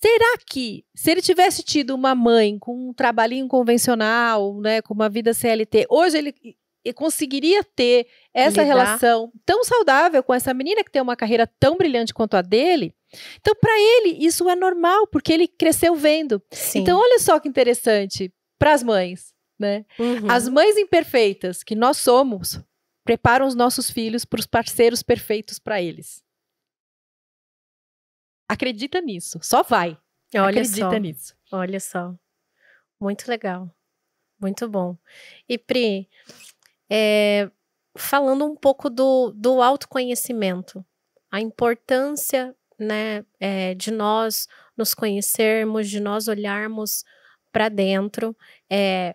Speaker 2: será que se ele tivesse tido uma mãe com um trabalhinho convencional, né, com uma vida CLT, hoje ele conseguiria ter essa Lidar. relação tão saudável com essa menina que tem uma carreira tão brilhante quanto a dele? Então, para ele, isso é normal, porque ele cresceu vendo. Sim. Então, olha só que interessante para as mães né? Uhum. As mães imperfeitas que nós somos preparam os nossos filhos para os parceiros perfeitos para eles. Acredita
Speaker 1: nisso, só vai. Olha Acredita só. nisso. Olha só. Muito legal. Muito bom. E Pri, é, falando um pouco do, do autoconhecimento, a importância né, é, de nós nos conhecermos, de nós olharmos para dentro, é,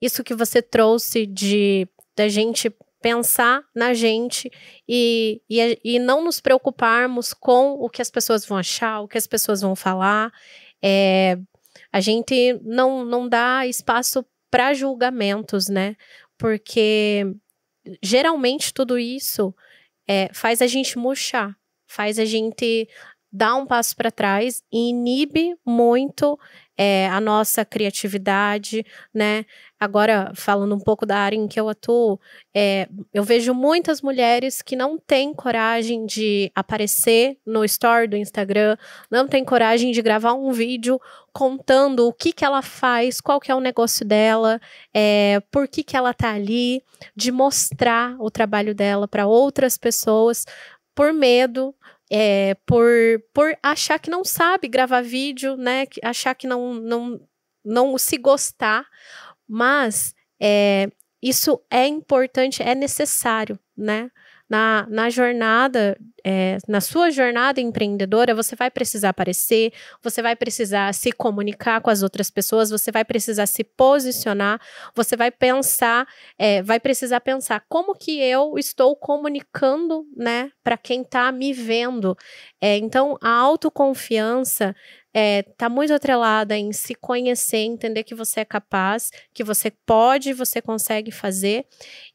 Speaker 1: isso que você trouxe de da gente pensar na gente e, e, e não nos preocuparmos com o que as pessoas vão achar, o que as pessoas vão falar. É, a gente não, não dá espaço para julgamentos, né? Porque geralmente tudo isso é, faz a gente murchar, faz a gente dar um passo para trás e inibe muito é, a nossa criatividade, né? Agora, falando um pouco da área em que eu atuo, é, eu vejo muitas mulheres que não têm coragem de aparecer no story do Instagram, não têm coragem de gravar um vídeo contando o que, que ela faz, qual que é o negócio dela, é, por que, que ela tá ali, de mostrar o trabalho dela para outras pessoas, por medo é, por, por achar que não sabe gravar vídeo, né? Achar que não, não, não se gostar. Mas é, isso é importante, é necessário, né? na, na jornada, é, na sua jornada empreendedora, você vai precisar aparecer, você vai precisar se comunicar com as outras pessoas, você vai precisar se posicionar, você vai pensar, é, vai precisar pensar como que eu estou comunicando, né, para quem está me vendo. É, então, a autoconfiança é, tá muito atrelada em se conhecer, entender que você é capaz, que você pode, você consegue fazer.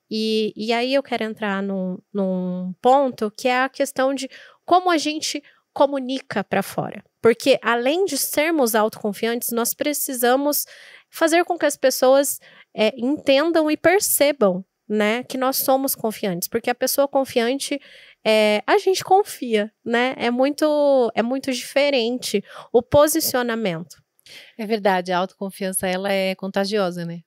Speaker 1: E, e aí eu quero entrar num, num ponto que é a questão de como a gente comunica para fora. Porque além de sermos autoconfiantes, nós precisamos fazer com que as pessoas é, entendam e percebam né, que nós somos confiantes, porque a pessoa confiante é, a gente confia, né? É muito, é muito diferente o posicionamento. É verdade, a autoconfiança ela é contagiosa,
Speaker 2: né?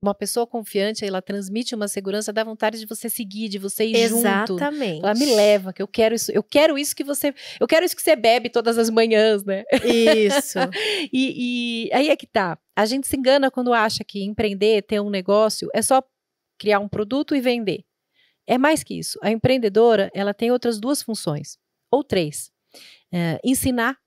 Speaker 2: Uma pessoa confiante, ela transmite uma segurança, dá vontade de você seguir, de você ir Exatamente. junto. Exatamente. Ela me leva, que eu quero isso, eu quero isso que você, eu quero isso que você bebe todas as manhãs, né? Isso. (laughs) e, e aí é que tá. A gente se engana quando acha que empreender, ter um negócio, é só criar um produto e vender. É mais que isso. A empreendedora ela tem outras duas funções ou três: é, ensinar,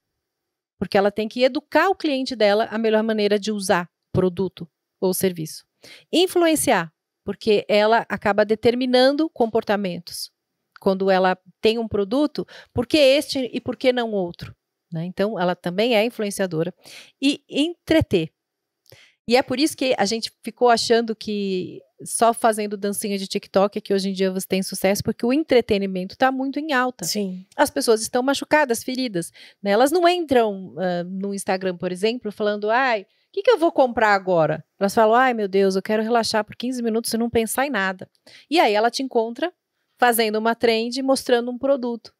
Speaker 2: porque ela tem que educar o cliente dela a melhor maneira de usar produto ou serviço. Influenciar, porque ela acaba determinando comportamentos quando ela tem um produto, por que este e por que não outro? Né? Então, ela também é influenciadora. E entreter. E é por isso que a gente ficou achando que só fazendo dancinha de TikTok é que hoje em dia você tem sucesso, porque o entretenimento está muito em alta. Sim. As pessoas estão machucadas, feridas. Né? Elas não entram uh, no Instagram, por exemplo, falando, ai, o que, que eu vou comprar agora? Elas falam, ai meu Deus, eu quero relaxar por 15 minutos e não pensar em nada. E aí ela te encontra fazendo uma trend, mostrando um produto.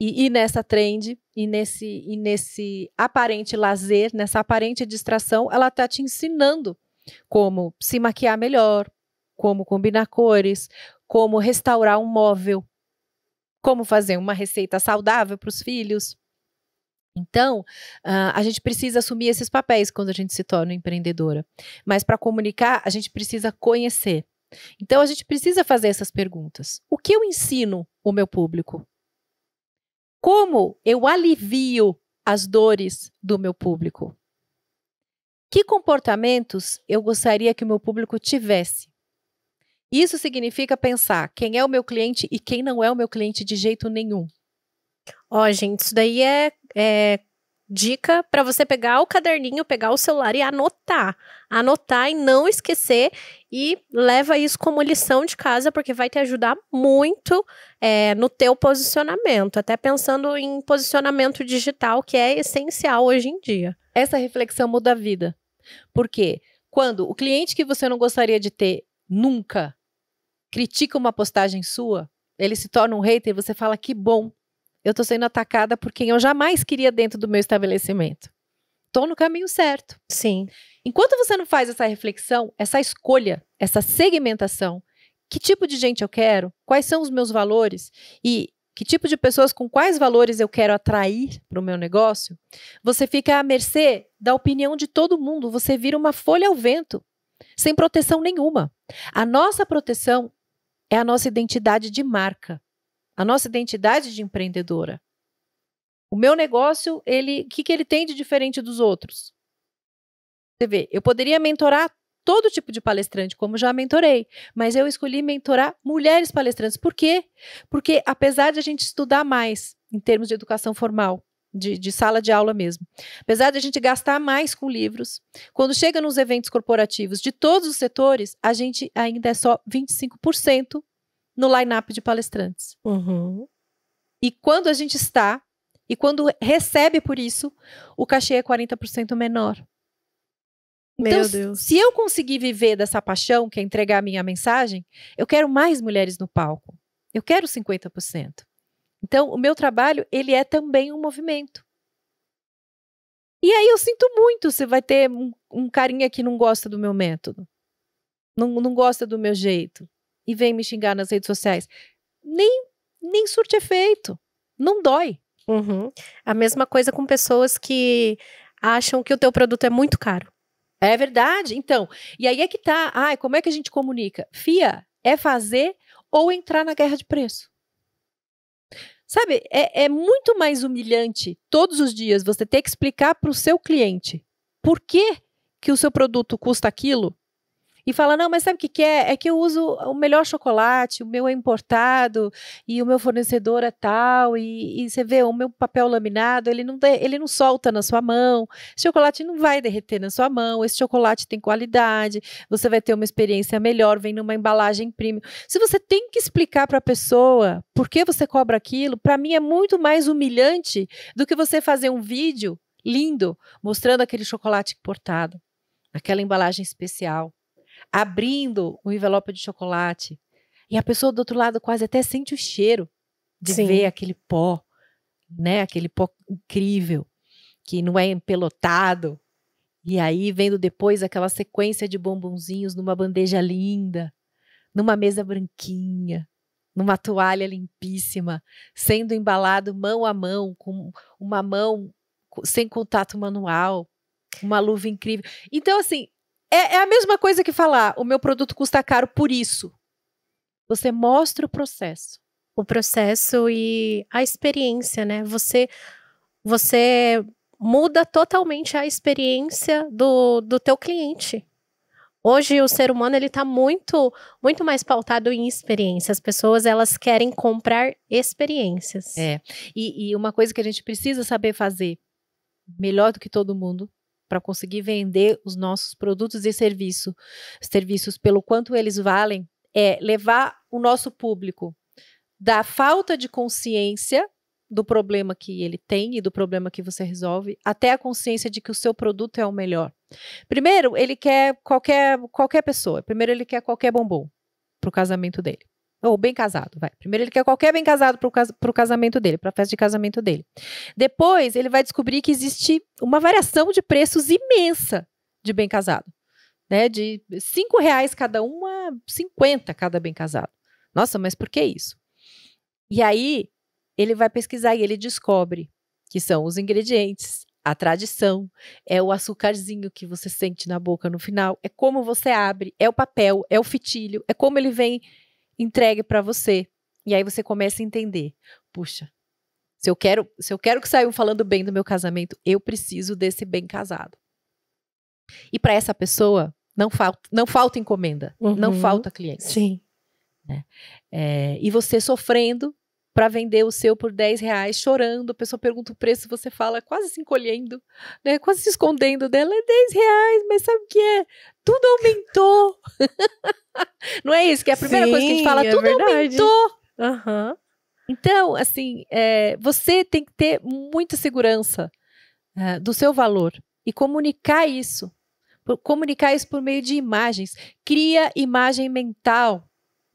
Speaker 2: E, e, nessa trend, e nesse, e nesse aparente lazer, nessa aparente distração, ela está te ensinando como se maquiar melhor, como combinar cores, como restaurar um móvel, como fazer uma receita saudável para os filhos. Então, uh, a gente precisa assumir esses papéis quando a gente se torna empreendedora. Mas para comunicar, a gente precisa conhecer. Então, a gente precisa fazer essas perguntas. O que eu ensino o meu público? Como eu alivio as dores do meu público? Que comportamentos eu gostaria que o meu público tivesse? Isso significa pensar
Speaker 1: quem é o meu cliente e quem não é o meu cliente de jeito nenhum. Ó, oh, gente, isso daí é, é dica para você pegar o caderninho, pegar o celular e anotar. Anotar e não esquecer. E leva isso como lição de casa, porque vai te ajudar muito é, no teu posicionamento. Até pensando em posicionamento digital, que é essencial hoje em dia. Essa reflexão muda a vida. Por quê?
Speaker 2: Quando o cliente que você não gostaria de ter nunca critica uma postagem sua, ele se torna um hater e você fala: que bom, eu estou sendo atacada por quem eu jamais queria dentro do meu estabelecimento. Estou no caminho certo. Sim. Enquanto você não faz essa reflexão, essa escolha, essa segmentação, que tipo de gente eu quero, quais são os meus valores e que tipo de pessoas, com quais valores eu quero atrair para o meu negócio, você fica à mercê da opinião de todo mundo, você vira uma folha ao vento, sem proteção nenhuma. A nossa proteção é a nossa identidade de marca, a nossa identidade de empreendedora. O meu negócio, ele, o que, que ele tem de diferente dos outros? Você vê, eu poderia mentorar todo tipo de palestrante, como já mentorei, mas eu escolhi mentorar mulheres palestrantes. Por quê? Porque apesar de a gente estudar mais em termos de educação formal, de, de, sala de aula mesmo. Apesar de a gente gastar mais com livros, quando chega nos eventos corporativos de todos os setores, a gente ainda é só 25% no line-up de palestrantes. Uhum. E quando a gente está, e quando recebe por isso, o cachê é 40% menor. Então, se eu conseguir viver dessa paixão, que é entregar a minha mensagem, eu quero mais mulheres no palco. Eu quero 50%. Então, o meu trabalho, ele é também um movimento. E aí eu sinto muito se vai ter um, um carinha que não gosta do meu método, não, não gosta do meu jeito, e vem me xingar nas redes
Speaker 1: sociais. Nem, nem surte efeito. Não dói. Uhum. A mesma coisa com pessoas que acham que o teu produto é muito caro. É verdade.
Speaker 2: Então, e aí é que tá. Ai, como é que a gente comunica? FIA é fazer ou entrar na guerra de preço. Sabe, é, é muito mais humilhante todos os dias você ter que explicar para o seu cliente por que, que o seu produto custa aquilo e fala: não, mas sabe o que, que é? É que eu uso o melhor chocolate, o meu é importado e o meu fornecedor é tal. E, e você vê, o meu papel laminado, ele não, de, ele não solta na sua mão, esse chocolate não vai derreter na sua mão, esse chocolate tem qualidade, você vai ter uma experiência melhor, vem numa embalagem premium. Se você tem que explicar para a pessoa por que você cobra aquilo, para mim é muito mais humilhante do que você fazer um vídeo lindo mostrando aquele chocolate importado, aquela embalagem especial, abrindo um envelope de chocolate. E a pessoa do outro lado quase até sente o cheiro de Sim. ver aquele pó, né? Aquele pó incrível, que não é empelotado. E aí, vendo depois aquela sequência de bombonzinhos numa bandeja linda, numa mesa branquinha, numa toalha limpíssima, sendo embalado mão a mão, com uma mão sem contato manual, uma luva incrível. Então, assim,
Speaker 1: é, é a mesma coisa que falar, o meu produto custa caro por isso. Você mostra o processo. O processo e a experiência, né? Você, você muda totalmente a experiência do, do teu cliente. Hoje o ser humano ele está muito muito mais pautado em experiência. As pessoas elas querem comprar experiências. É. E, e uma coisa que a gente precisa
Speaker 2: saber fazer melhor do que todo mundo para conseguir vender os nossos produtos e serviço, serviços pelo quanto eles valem, é levar o nosso público da falta de consciência do problema que ele tem e do problema que você resolve, até a consciência de que o seu produto é o melhor. Primeiro, ele quer qualquer qualquer pessoa. Primeiro ele quer qualquer bombom para o casamento dele. Ou bem casado, vai. Primeiro ele quer qualquer bem casado para o casamento dele, para a festa de casamento dele. Depois ele vai descobrir que existe uma variação de preços imensa de bem casado. Né? De cinco reais cada uma, 50 cada bem casado. Nossa, mas por que isso? E aí ele vai pesquisar e ele descobre que são os ingredientes, a tradição, é o açucarzinho que você sente na boca no final, é como você abre, é o papel, é o fitilho, é como ele vem entregue para você. E aí você começa a entender. Puxa, se eu quero, se eu quero que saiam falando bem do meu casamento, eu preciso desse bem casado. E para essa pessoa não falta, não falta encomenda, uhum. não falta cliente. Sim. Né? É, e você sofrendo para vender o seu por 10 reais, chorando. A pessoa pergunta o preço, você fala, quase se encolhendo, né? Quase se escondendo dela. É 10 reais, mas sabe o que é? Tudo aumentou. (laughs) Não é isso, que é a primeira Sim, coisa que a gente fala, é tudo verdade. aumentou. Uhum. Então, assim, é, você tem que ter muita segurança é, do seu valor e comunicar isso. Comunicar isso por meio de imagens. Cria imagem mental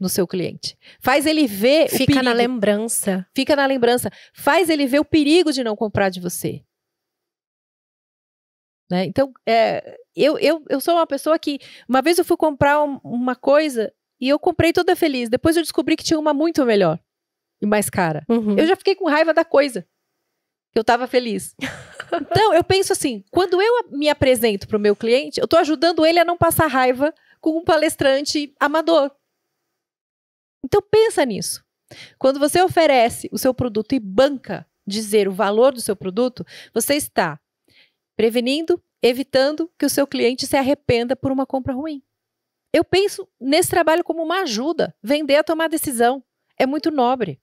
Speaker 2: no seu cliente. Faz ele ver. Fica perigo, na lembrança. Fica na lembrança. Faz ele ver o perigo de não comprar de você. Né? Então, é, eu, eu, eu sou uma pessoa que. Uma vez eu fui comprar um, uma coisa e eu comprei toda feliz. Depois eu descobri que tinha uma muito melhor e mais cara. Uhum. Eu já fiquei com raiva da coisa. Eu estava feliz. (laughs) então, eu penso assim: quando eu me apresento para o meu cliente, eu estou ajudando ele a não passar raiva com um palestrante amador. Então pensa nisso. Quando você oferece o seu produto e banca dizer o valor do seu produto, você está prevenindo, evitando que o seu cliente se arrependa por uma compra ruim. Eu penso nesse trabalho como uma ajuda, vender a tomar decisão. É muito nobre.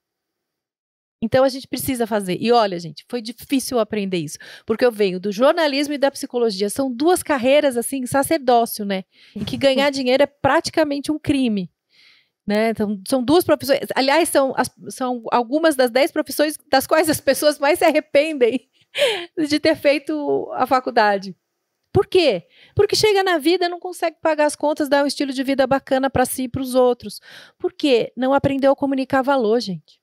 Speaker 2: Então a gente precisa fazer. E olha, gente, foi difícil aprender isso, porque eu venho do jornalismo e da psicologia, são duas carreiras assim, sacerdócio, né? Em que ganhar (laughs) dinheiro é praticamente um crime. Né? Então, são duas profissões. Aliás, são, as, são algumas das dez profissões das quais as pessoas mais se arrependem (laughs) de ter feito a faculdade. Por quê? Porque chega na vida, não consegue pagar as contas, dar um estilo de vida bacana para si e para os outros. Por quê? Não aprendeu a comunicar valor, gente.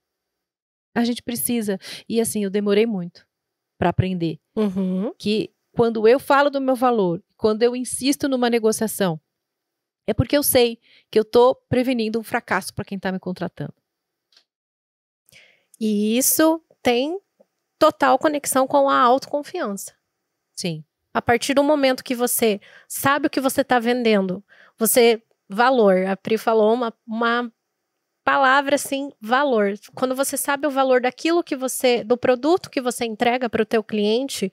Speaker 2: A gente precisa. E assim, eu demorei muito para aprender. Uhum. Que quando eu falo do meu valor, quando eu insisto numa negociação, é porque eu sei que eu estou prevenindo um fracasso para quem está me contratando.
Speaker 1: E isso tem total conexão com a autoconfiança. Sim. A partir do momento que você sabe o que você está vendendo, você. Valor. A Pri falou uma, uma palavra assim, valor. Quando você sabe o valor daquilo que você, do produto que você entrega para o teu cliente,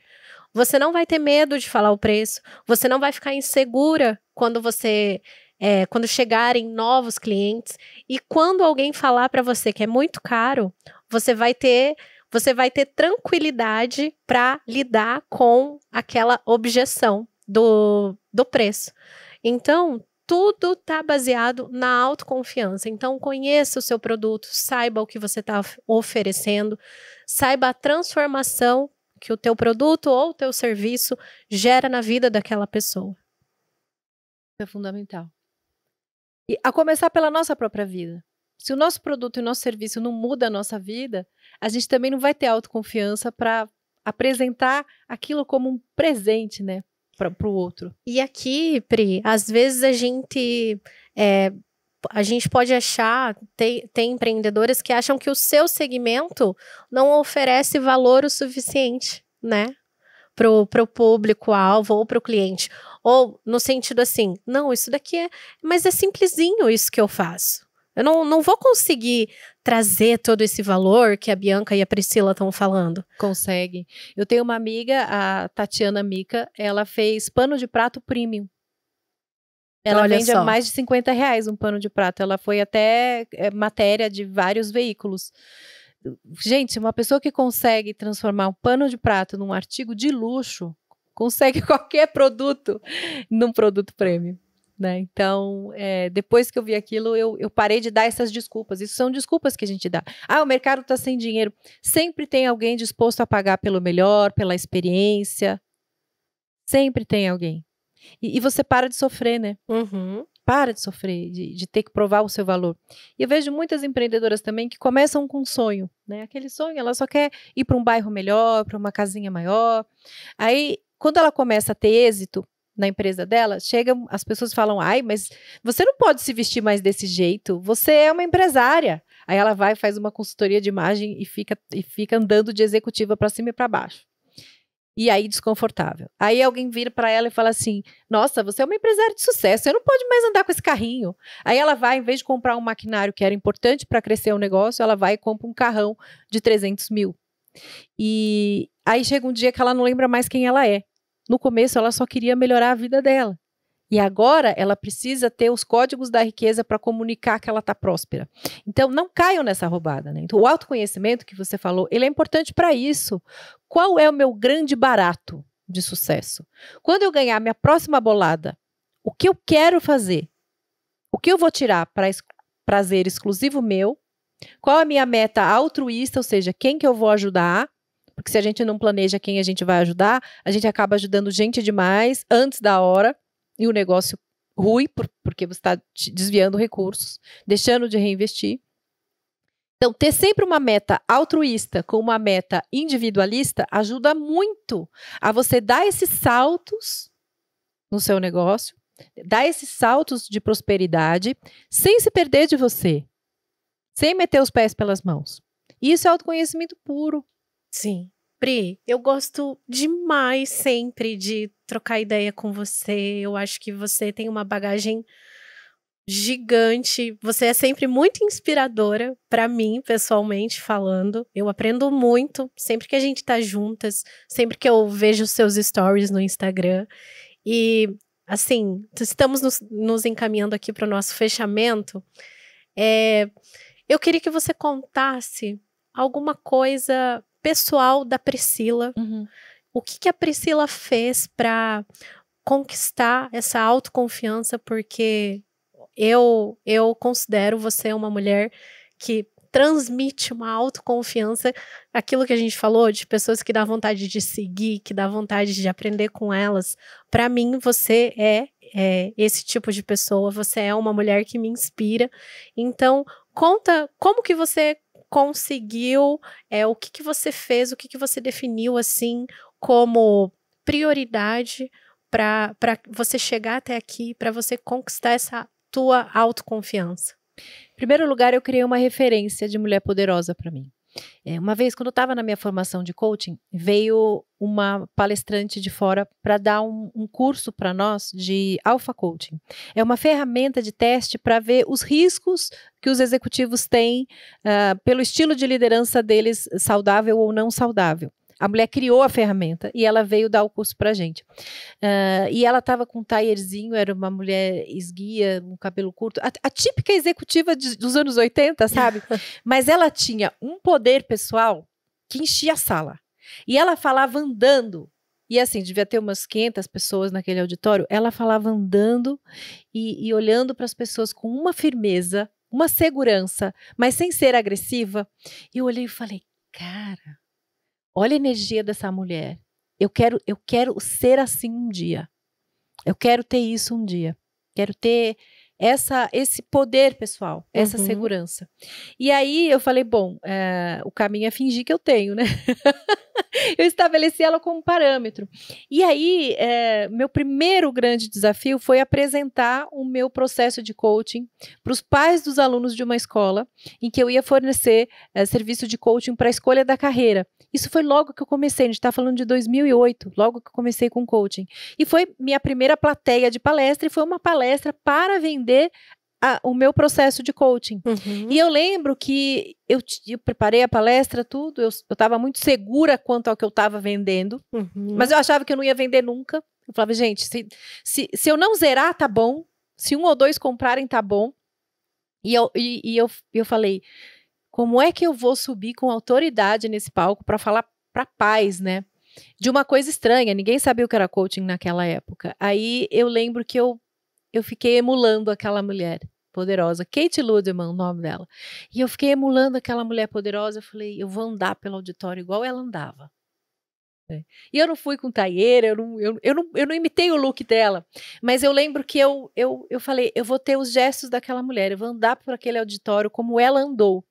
Speaker 1: você não vai ter medo de falar o preço, você não vai ficar insegura quando você é, quando chegarem novos clientes e quando alguém falar para você que é muito caro, você vai ter você vai ter tranquilidade para lidar com aquela objeção do, do preço. Então, tudo está baseado na autoconfiança. Então, conheça o seu produto, saiba o que você está oferecendo, saiba a transformação que o teu produto ou o teu serviço gera na vida daquela pessoa.
Speaker 2: É fundamental. E a começar pela nossa própria vida. Se o nosso produto e o nosso serviço não muda a nossa vida, a gente também não vai ter autoconfiança para apresentar aquilo como um
Speaker 1: presente,
Speaker 2: né, para o outro.
Speaker 1: E aqui, Pri, às vezes a gente é, a gente pode achar, tem, tem empreendedores que acham que o seu segmento não oferece valor o suficiente, né? para o público-alvo ou para o cliente. Ou no sentido assim, não, isso daqui é. Mas é simplesinho isso que eu faço. Eu não, não vou conseguir trazer todo esse valor que a Bianca e a Priscila estão falando. Consegue.
Speaker 2: Eu tenho uma amiga, a Tatiana Mica, ela fez pano de prato premium. Ela Olha vende só. a mais de 50 reais um pano de prato. Ela foi até eh, matéria de vários veículos. Gente, uma pessoa que consegue transformar um pano de prato num artigo de luxo consegue (laughs) qualquer produto num produto prêmio. Né? Então, é, depois que eu vi aquilo, eu, eu, parei de dar essas desculpas. Isso são desculpas que a gente dá. Ah, o mercado está sem dinheiro. Sempre tem alguém disposto a pagar pelo melhor, pela experiência. Sempre tem alguém. E, e você para de sofrer, né? Uhum para de sofrer, de, de, ter que provar o seu valor. E eu vejo muitas empreendedoras também que começam com um sonho, né? Aquele sonho, ela só quer ir para um bairro melhor, para uma casinha maior. Aí, quando ela começa a ter êxito na empresa dela, chegam, as pessoas falam: "Ai, mas você não pode se vestir mais desse jeito. Você é uma empresária". Aí ela vai, faz uma consultoria de imagem e fica e fica andando de executiva para cima e para baixo. E aí, desconfortável. Aí alguém vira para ela e fala assim: Nossa, você é uma empresária de sucesso, Eu não pode mais andar com esse carrinho. Aí ela vai, em vez de comprar um maquinário que era importante para crescer o negócio, ela vai e compra um carrão de 300 mil. E aí chega um dia que ela não lembra mais quem ela é. No começo, ela só queria melhorar a vida dela. E agora ela precisa ter os códigos da riqueza para comunicar que ela está próspera. Então, não caiam nessa roubada. Né? Então, o autoconhecimento que você falou, ele é importante para isso. Qual é o meu grande barato de sucesso? Quando eu ganhar minha próxima bolada, o que eu quero fazer? O que eu vou tirar para prazer exclusivo meu? Qual a minha meta altruísta, ou seja, quem que eu vou ajudar? Porque se a gente não planeja quem a gente vai ajudar, a gente acaba ajudando gente demais antes da hora e o negócio ruim, porque você está desviando recursos, deixando de reinvestir. Então, ter sempre uma meta altruísta com uma meta individualista ajuda muito a você dar esses saltos no seu negócio, dar esses saltos de prosperidade sem se perder de você, sem
Speaker 1: meter os pés pelas mãos. Isso é
Speaker 2: autoconhecimento puro. Sim.
Speaker 1: Pri, eu gosto demais sempre de trocar ideia com você. Eu acho que você tem uma bagagem gigante. Você é sempre muito inspiradora para mim, pessoalmente falando. Eu aprendo muito sempre que a gente tá juntas, sempre que eu vejo seus stories no Instagram. E assim, estamos nos, nos encaminhando aqui para o nosso fechamento. É, eu queria que você contasse alguma coisa pessoal da Priscila. Uhum. O que, que a Priscila fez para conquistar essa autoconfiança? Porque eu, eu considero você uma mulher que transmite uma autoconfiança, aquilo que a gente falou de pessoas que dá vontade de seguir, que dá vontade de aprender com elas. Para mim, você é, é, esse tipo de pessoa, você é uma mulher que me inspira. Então, conta como que você conseguiu, é, o que, que você fez, o que, que você definiu assim como prioridade para você chegar até aqui, para você conquistar essa tua autoconfiança? Em primeiro lugar, eu criei uma referência
Speaker 2: de mulher poderosa para mim. É, uma vez, quando eu estava na minha formação de coaching, veio uma palestrante de fora para dar um, um curso para nós de Alpha Coaching. É uma ferramenta de teste para ver os riscos que os executivos têm uh, pelo estilo de liderança deles, saudável ou não saudável. A mulher criou a ferramenta e ela veio dar o curso para gente. Uh, e ela estava com um taierzinho, era uma mulher esguia, um cabelo curto, a, a típica executiva de, dos anos 80, sabe? (laughs) Mas ela tinha um poder pessoal que enchia a sala. E ela falava andando. E assim, devia ter umas 500 pessoas naquele auditório. Ela falava andando e, e olhando para as pessoas com uma firmeza, uma segurança, mas sem ser agressiva. E eu olhei e falei, cara, Olha a energia dessa mulher. Eu quero, eu quero ser assim um dia. Eu quero ter isso um dia. Quero ter essa esse poder pessoal, essa uhum. segurança. E aí eu falei, bom, é, o caminho é fingir que eu tenho, né? (laughs) (laughs) eu estabeleci ela como parâmetro. E aí, é, meu primeiro grande desafio foi apresentar o meu processo de coaching para os pais dos alunos de uma escola, em que eu ia fornecer é, serviço de coaching para a escolha da carreira. Isso foi logo que eu comecei, a gente está falando de 2008, logo que eu comecei com coaching. E foi minha primeira plateia de palestra, e foi uma palestra para vender a, o meu processo de coaching. Uhum. E eu lembro que eu, eu, preparei a palestra, tudo, eu estava muito segura quanto ao que eu estava vendendo, uhum. mas eu achava que eu não ia vender nunca. Eu falava, gente, se, se, se eu não zerar, tá bom. Se um ou dois comprarem, tá bom. E eu, e, e eu, eu falei, como é que eu vou subir com autoridade nesse palco para falar para paz, né? De uma coisa estranha, ninguém sabia o que era coaching naquela época. Aí eu lembro que eu, eu fiquei emulando aquela mulher poderosa, Kate Ludeman, o nome dela. E eu fiquei emulando aquela mulher poderosa, eu falei, eu vou andar pelo auditório igual ela andava. É. E eu não fui com taieira, eu não, eu, eu, não, eu não imitei o look dela, mas eu lembro que eu, eu, eu falei, eu vou ter os gestos daquela mulher, eu vou andar por aquele auditório como ela andou.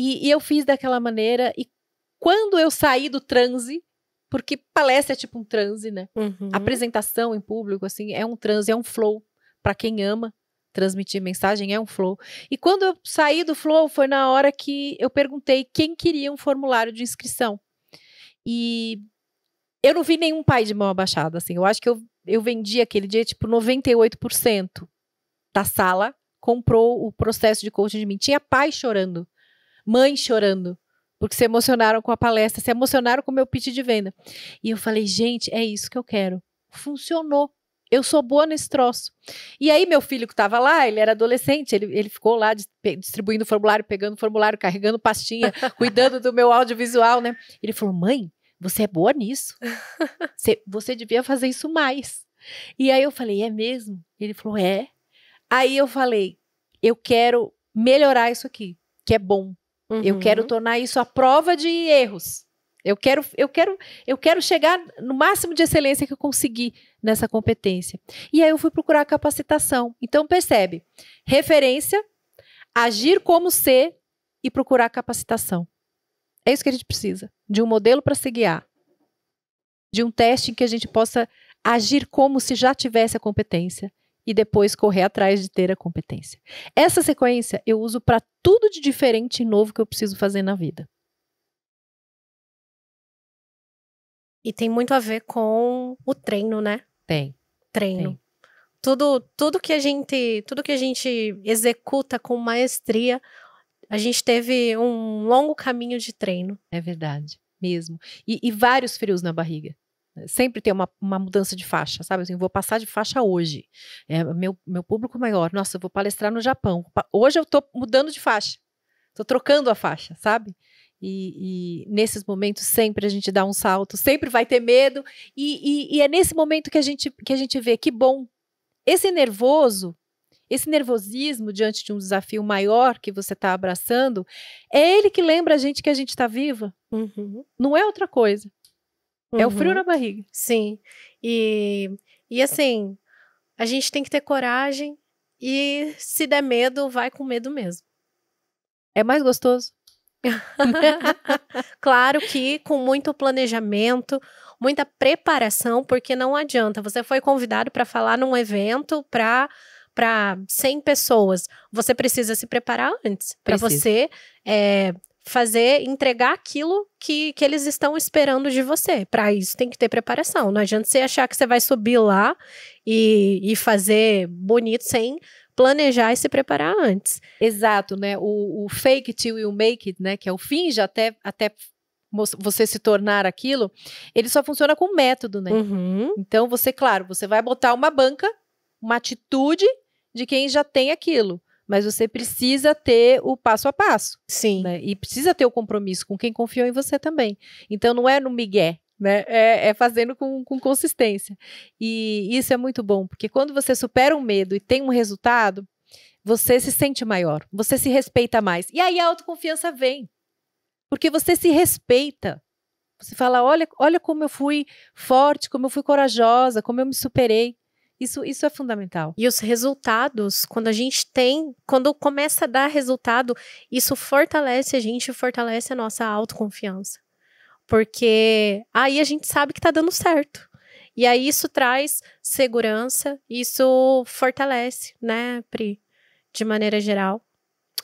Speaker 2: E, e eu fiz daquela maneira, e quando eu saí do transe, porque palestra é tipo um transe, né? Uhum. Apresentação em público, assim, é um transe, é um flow para quem ama transmitir mensagem é um flow. E quando eu saí do flow, foi na hora que eu perguntei quem queria um formulário de inscrição. E eu não vi nenhum pai de mão abaixada, assim. Eu acho que eu, eu vendi aquele dia, tipo, 98% da sala comprou o processo de coaching de mim. Tinha pai chorando, mãe chorando, porque se emocionaram com a palestra, se emocionaram com o meu pitch de venda. E eu falei, gente, é isso que eu quero. Funcionou eu sou boa nesse troço. E aí, meu filho que estava lá, ele era adolescente, ele, ele ficou lá distribuindo formulário, pegando formulário, carregando pastinha, (laughs) cuidando do meu audiovisual, né? Ele falou: mãe, você é boa nisso. (laughs) Você, você devia fazer isso mais. E aí eu falei: é mesmo? Ele falou: é. Aí eu falei: eu quero melhorar isso aqui, que é bom. Uhum. Eu quero uhum. tornar isso a prova de erros. Eu quero, eu quero, eu quero chegar no máximo de excelência que eu conseguir nessa competência. E aí eu fui procurar capacitação. Então percebe, referência, agir como ser e procurar capacitação. É isso que a gente precisa, de um modelo para se guiar, de um teste em que a gente possa agir como se já tivesse a competência e depois correr atrás de ter a competência. Essa sequência eu uso para tudo de diferente e novo que eu preciso fazer na vida.
Speaker 1: E tem muito a ver com o treino, né? Tem. Treino. Tem. Tudo, tudo que a gente, tudo que a gente executa com maestria, a gente teve um longo caminho de treino. É verdade, mesmo. E, e vários frios
Speaker 2: na barriga. Sempre tem uma, uma mudança de faixa, sabe? Assim, vou passar de faixa hoje. É, meu, meu público maior. Nossa, eu vou palestrar no Japão. Hoje eu tô mudando de faixa. Tô trocando a faixa, sabe? E, e, nesses momentos sempre a gente dá um salto, sempre vai ter medo. E, e, e, é nesse momento que a, gente, que a gente vê que bom. Esse nervoso, esse nervosismo diante de um desafio maior que você está abraçando,
Speaker 1: é ele que lembra a gente que a gente está viva. Uhum. Não é outra coisa. Uhum. É o frio uhum. na barriga. Sim. E, e assim, a gente tem que ter coragem e se der medo, vai com medo mesmo. É mais gostoso. (laughs) claro que com muito planejamento, muita preparação, porque não adianta. Você foi convidado para falar num evento para para 100 pessoas, você precisa se preparar antes para você é, fazer, entregar aquilo que, que eles estão esperando de você. Para isso tem que ter preparação. Não adianta você achar que você vai subir lá e, e fazer bonito sem planejar e se preparar antes. Exato, né? O, o fake
Speaker 2: till you make it, né? Que é o finge até, até você se tornar aquilo, ele só funciona com método, né? Uhum. Então você, claro, você vai botar uma banca, uma atitude de quem já tem aquilo. Mas você precisa ter o passo a passo. Sim. Né? E precisa ter o compromisso com quem confiou em você também. Então não é no migué, né? É, é fazendo com, com, consistência. E isso é muito bom, porque quando você supera um medo e tem um resultado, você se sente maior, você se respeita mais. E aí a autoconfiança vem, porque você se respeita. Você fala, olha, olha como
Speaker 1: eu fui forte, como eu fui corajosa, como eu me superei. Isso, isso é fundamental. E os resultados, quando a gente tem, quando começa a dar resultado, isso fortalece a gente, fortalece a nossa autoconfiança porque aí a gente sabe que está dando certo. E aí isso traz segurança, isso fortalece, né, Pri, de maneira geral.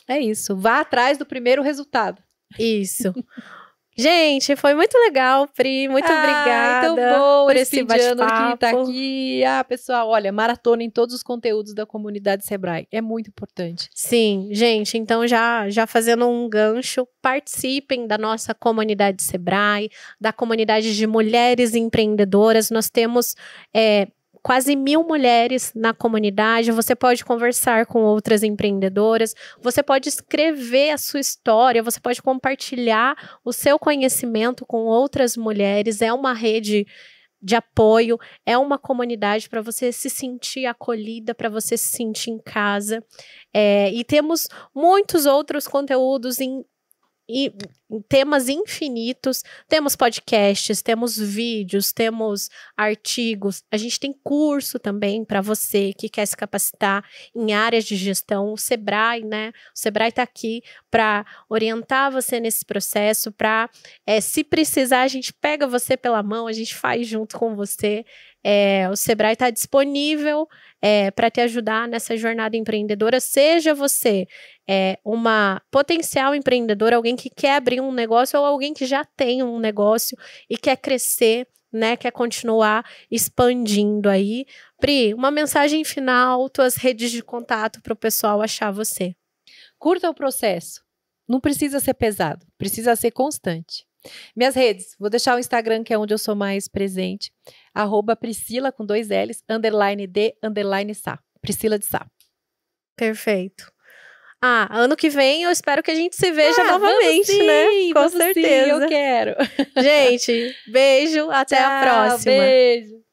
Speaker 1: É isso, vá atrás do primeiro resultado. Isso. (laughs) Gente, foi muito legal, Pri. Muito ah, obrigada. bom então por esse tá bate-papo. Tá
Speaker 2: aqui. Ah, pessoal, olha, maratona em todos os
Speaker 1: conteúdos da comunidade Sebrae. É muito importante. Sim, gente, então já já fazendo um gancho, participem da nossa comunidade Sebrae, da comunidade de mulheres empreendedoras. Nós temos é, quase mil mulheres na comunidade. Você pode conversar com outras empreendedoras, você pode escrever a sua história, você pode compartilhar o seu conhecimento com outras mulheres. É uma rede de apoio, é uma comunidade para você se sentir acolhida, para você se sentir em casa. É, e temos muitos outros conteúdos em e temas infinitos. Temos podcasts, temos vídeos, temos artigos. A gente tem curso também para você que quer se capacitar em áreas de gestão. O Sebrae, né? O Sebrae está aqui para orientar você nesse processo, para é, eh, se precisar a gente pega você pela mão, a gente faz junto com você. É, o Sebrae está disponível é, para te ajudar nessa jornada empreendedora, seja você é, uma potencial empreendedora, alguém que quer abrir um negócio ou alguém que já tem um negócio e quer crescer, né? Quer continuar expandindo aí. Pri, uma mensagem final, tuas redes de contato para o pessoal achar você. Curta o processo.
Speaker 2: Não precisa ser pesado, precisa ser constante. Minhas redes, vou deixar o Instagram, que é onde eu sou mais presente, arroba Priscila, com dois L's, underline D, underline Sá.
Speaker 1: Priscila de Sá. Perfeito. Ah, ano que vem eu espero que a gente se veja ah, novamente, sim, né? Com certeza. Sim, eu quero. Gente, beijo, até Tchau, a próxima. Beijo.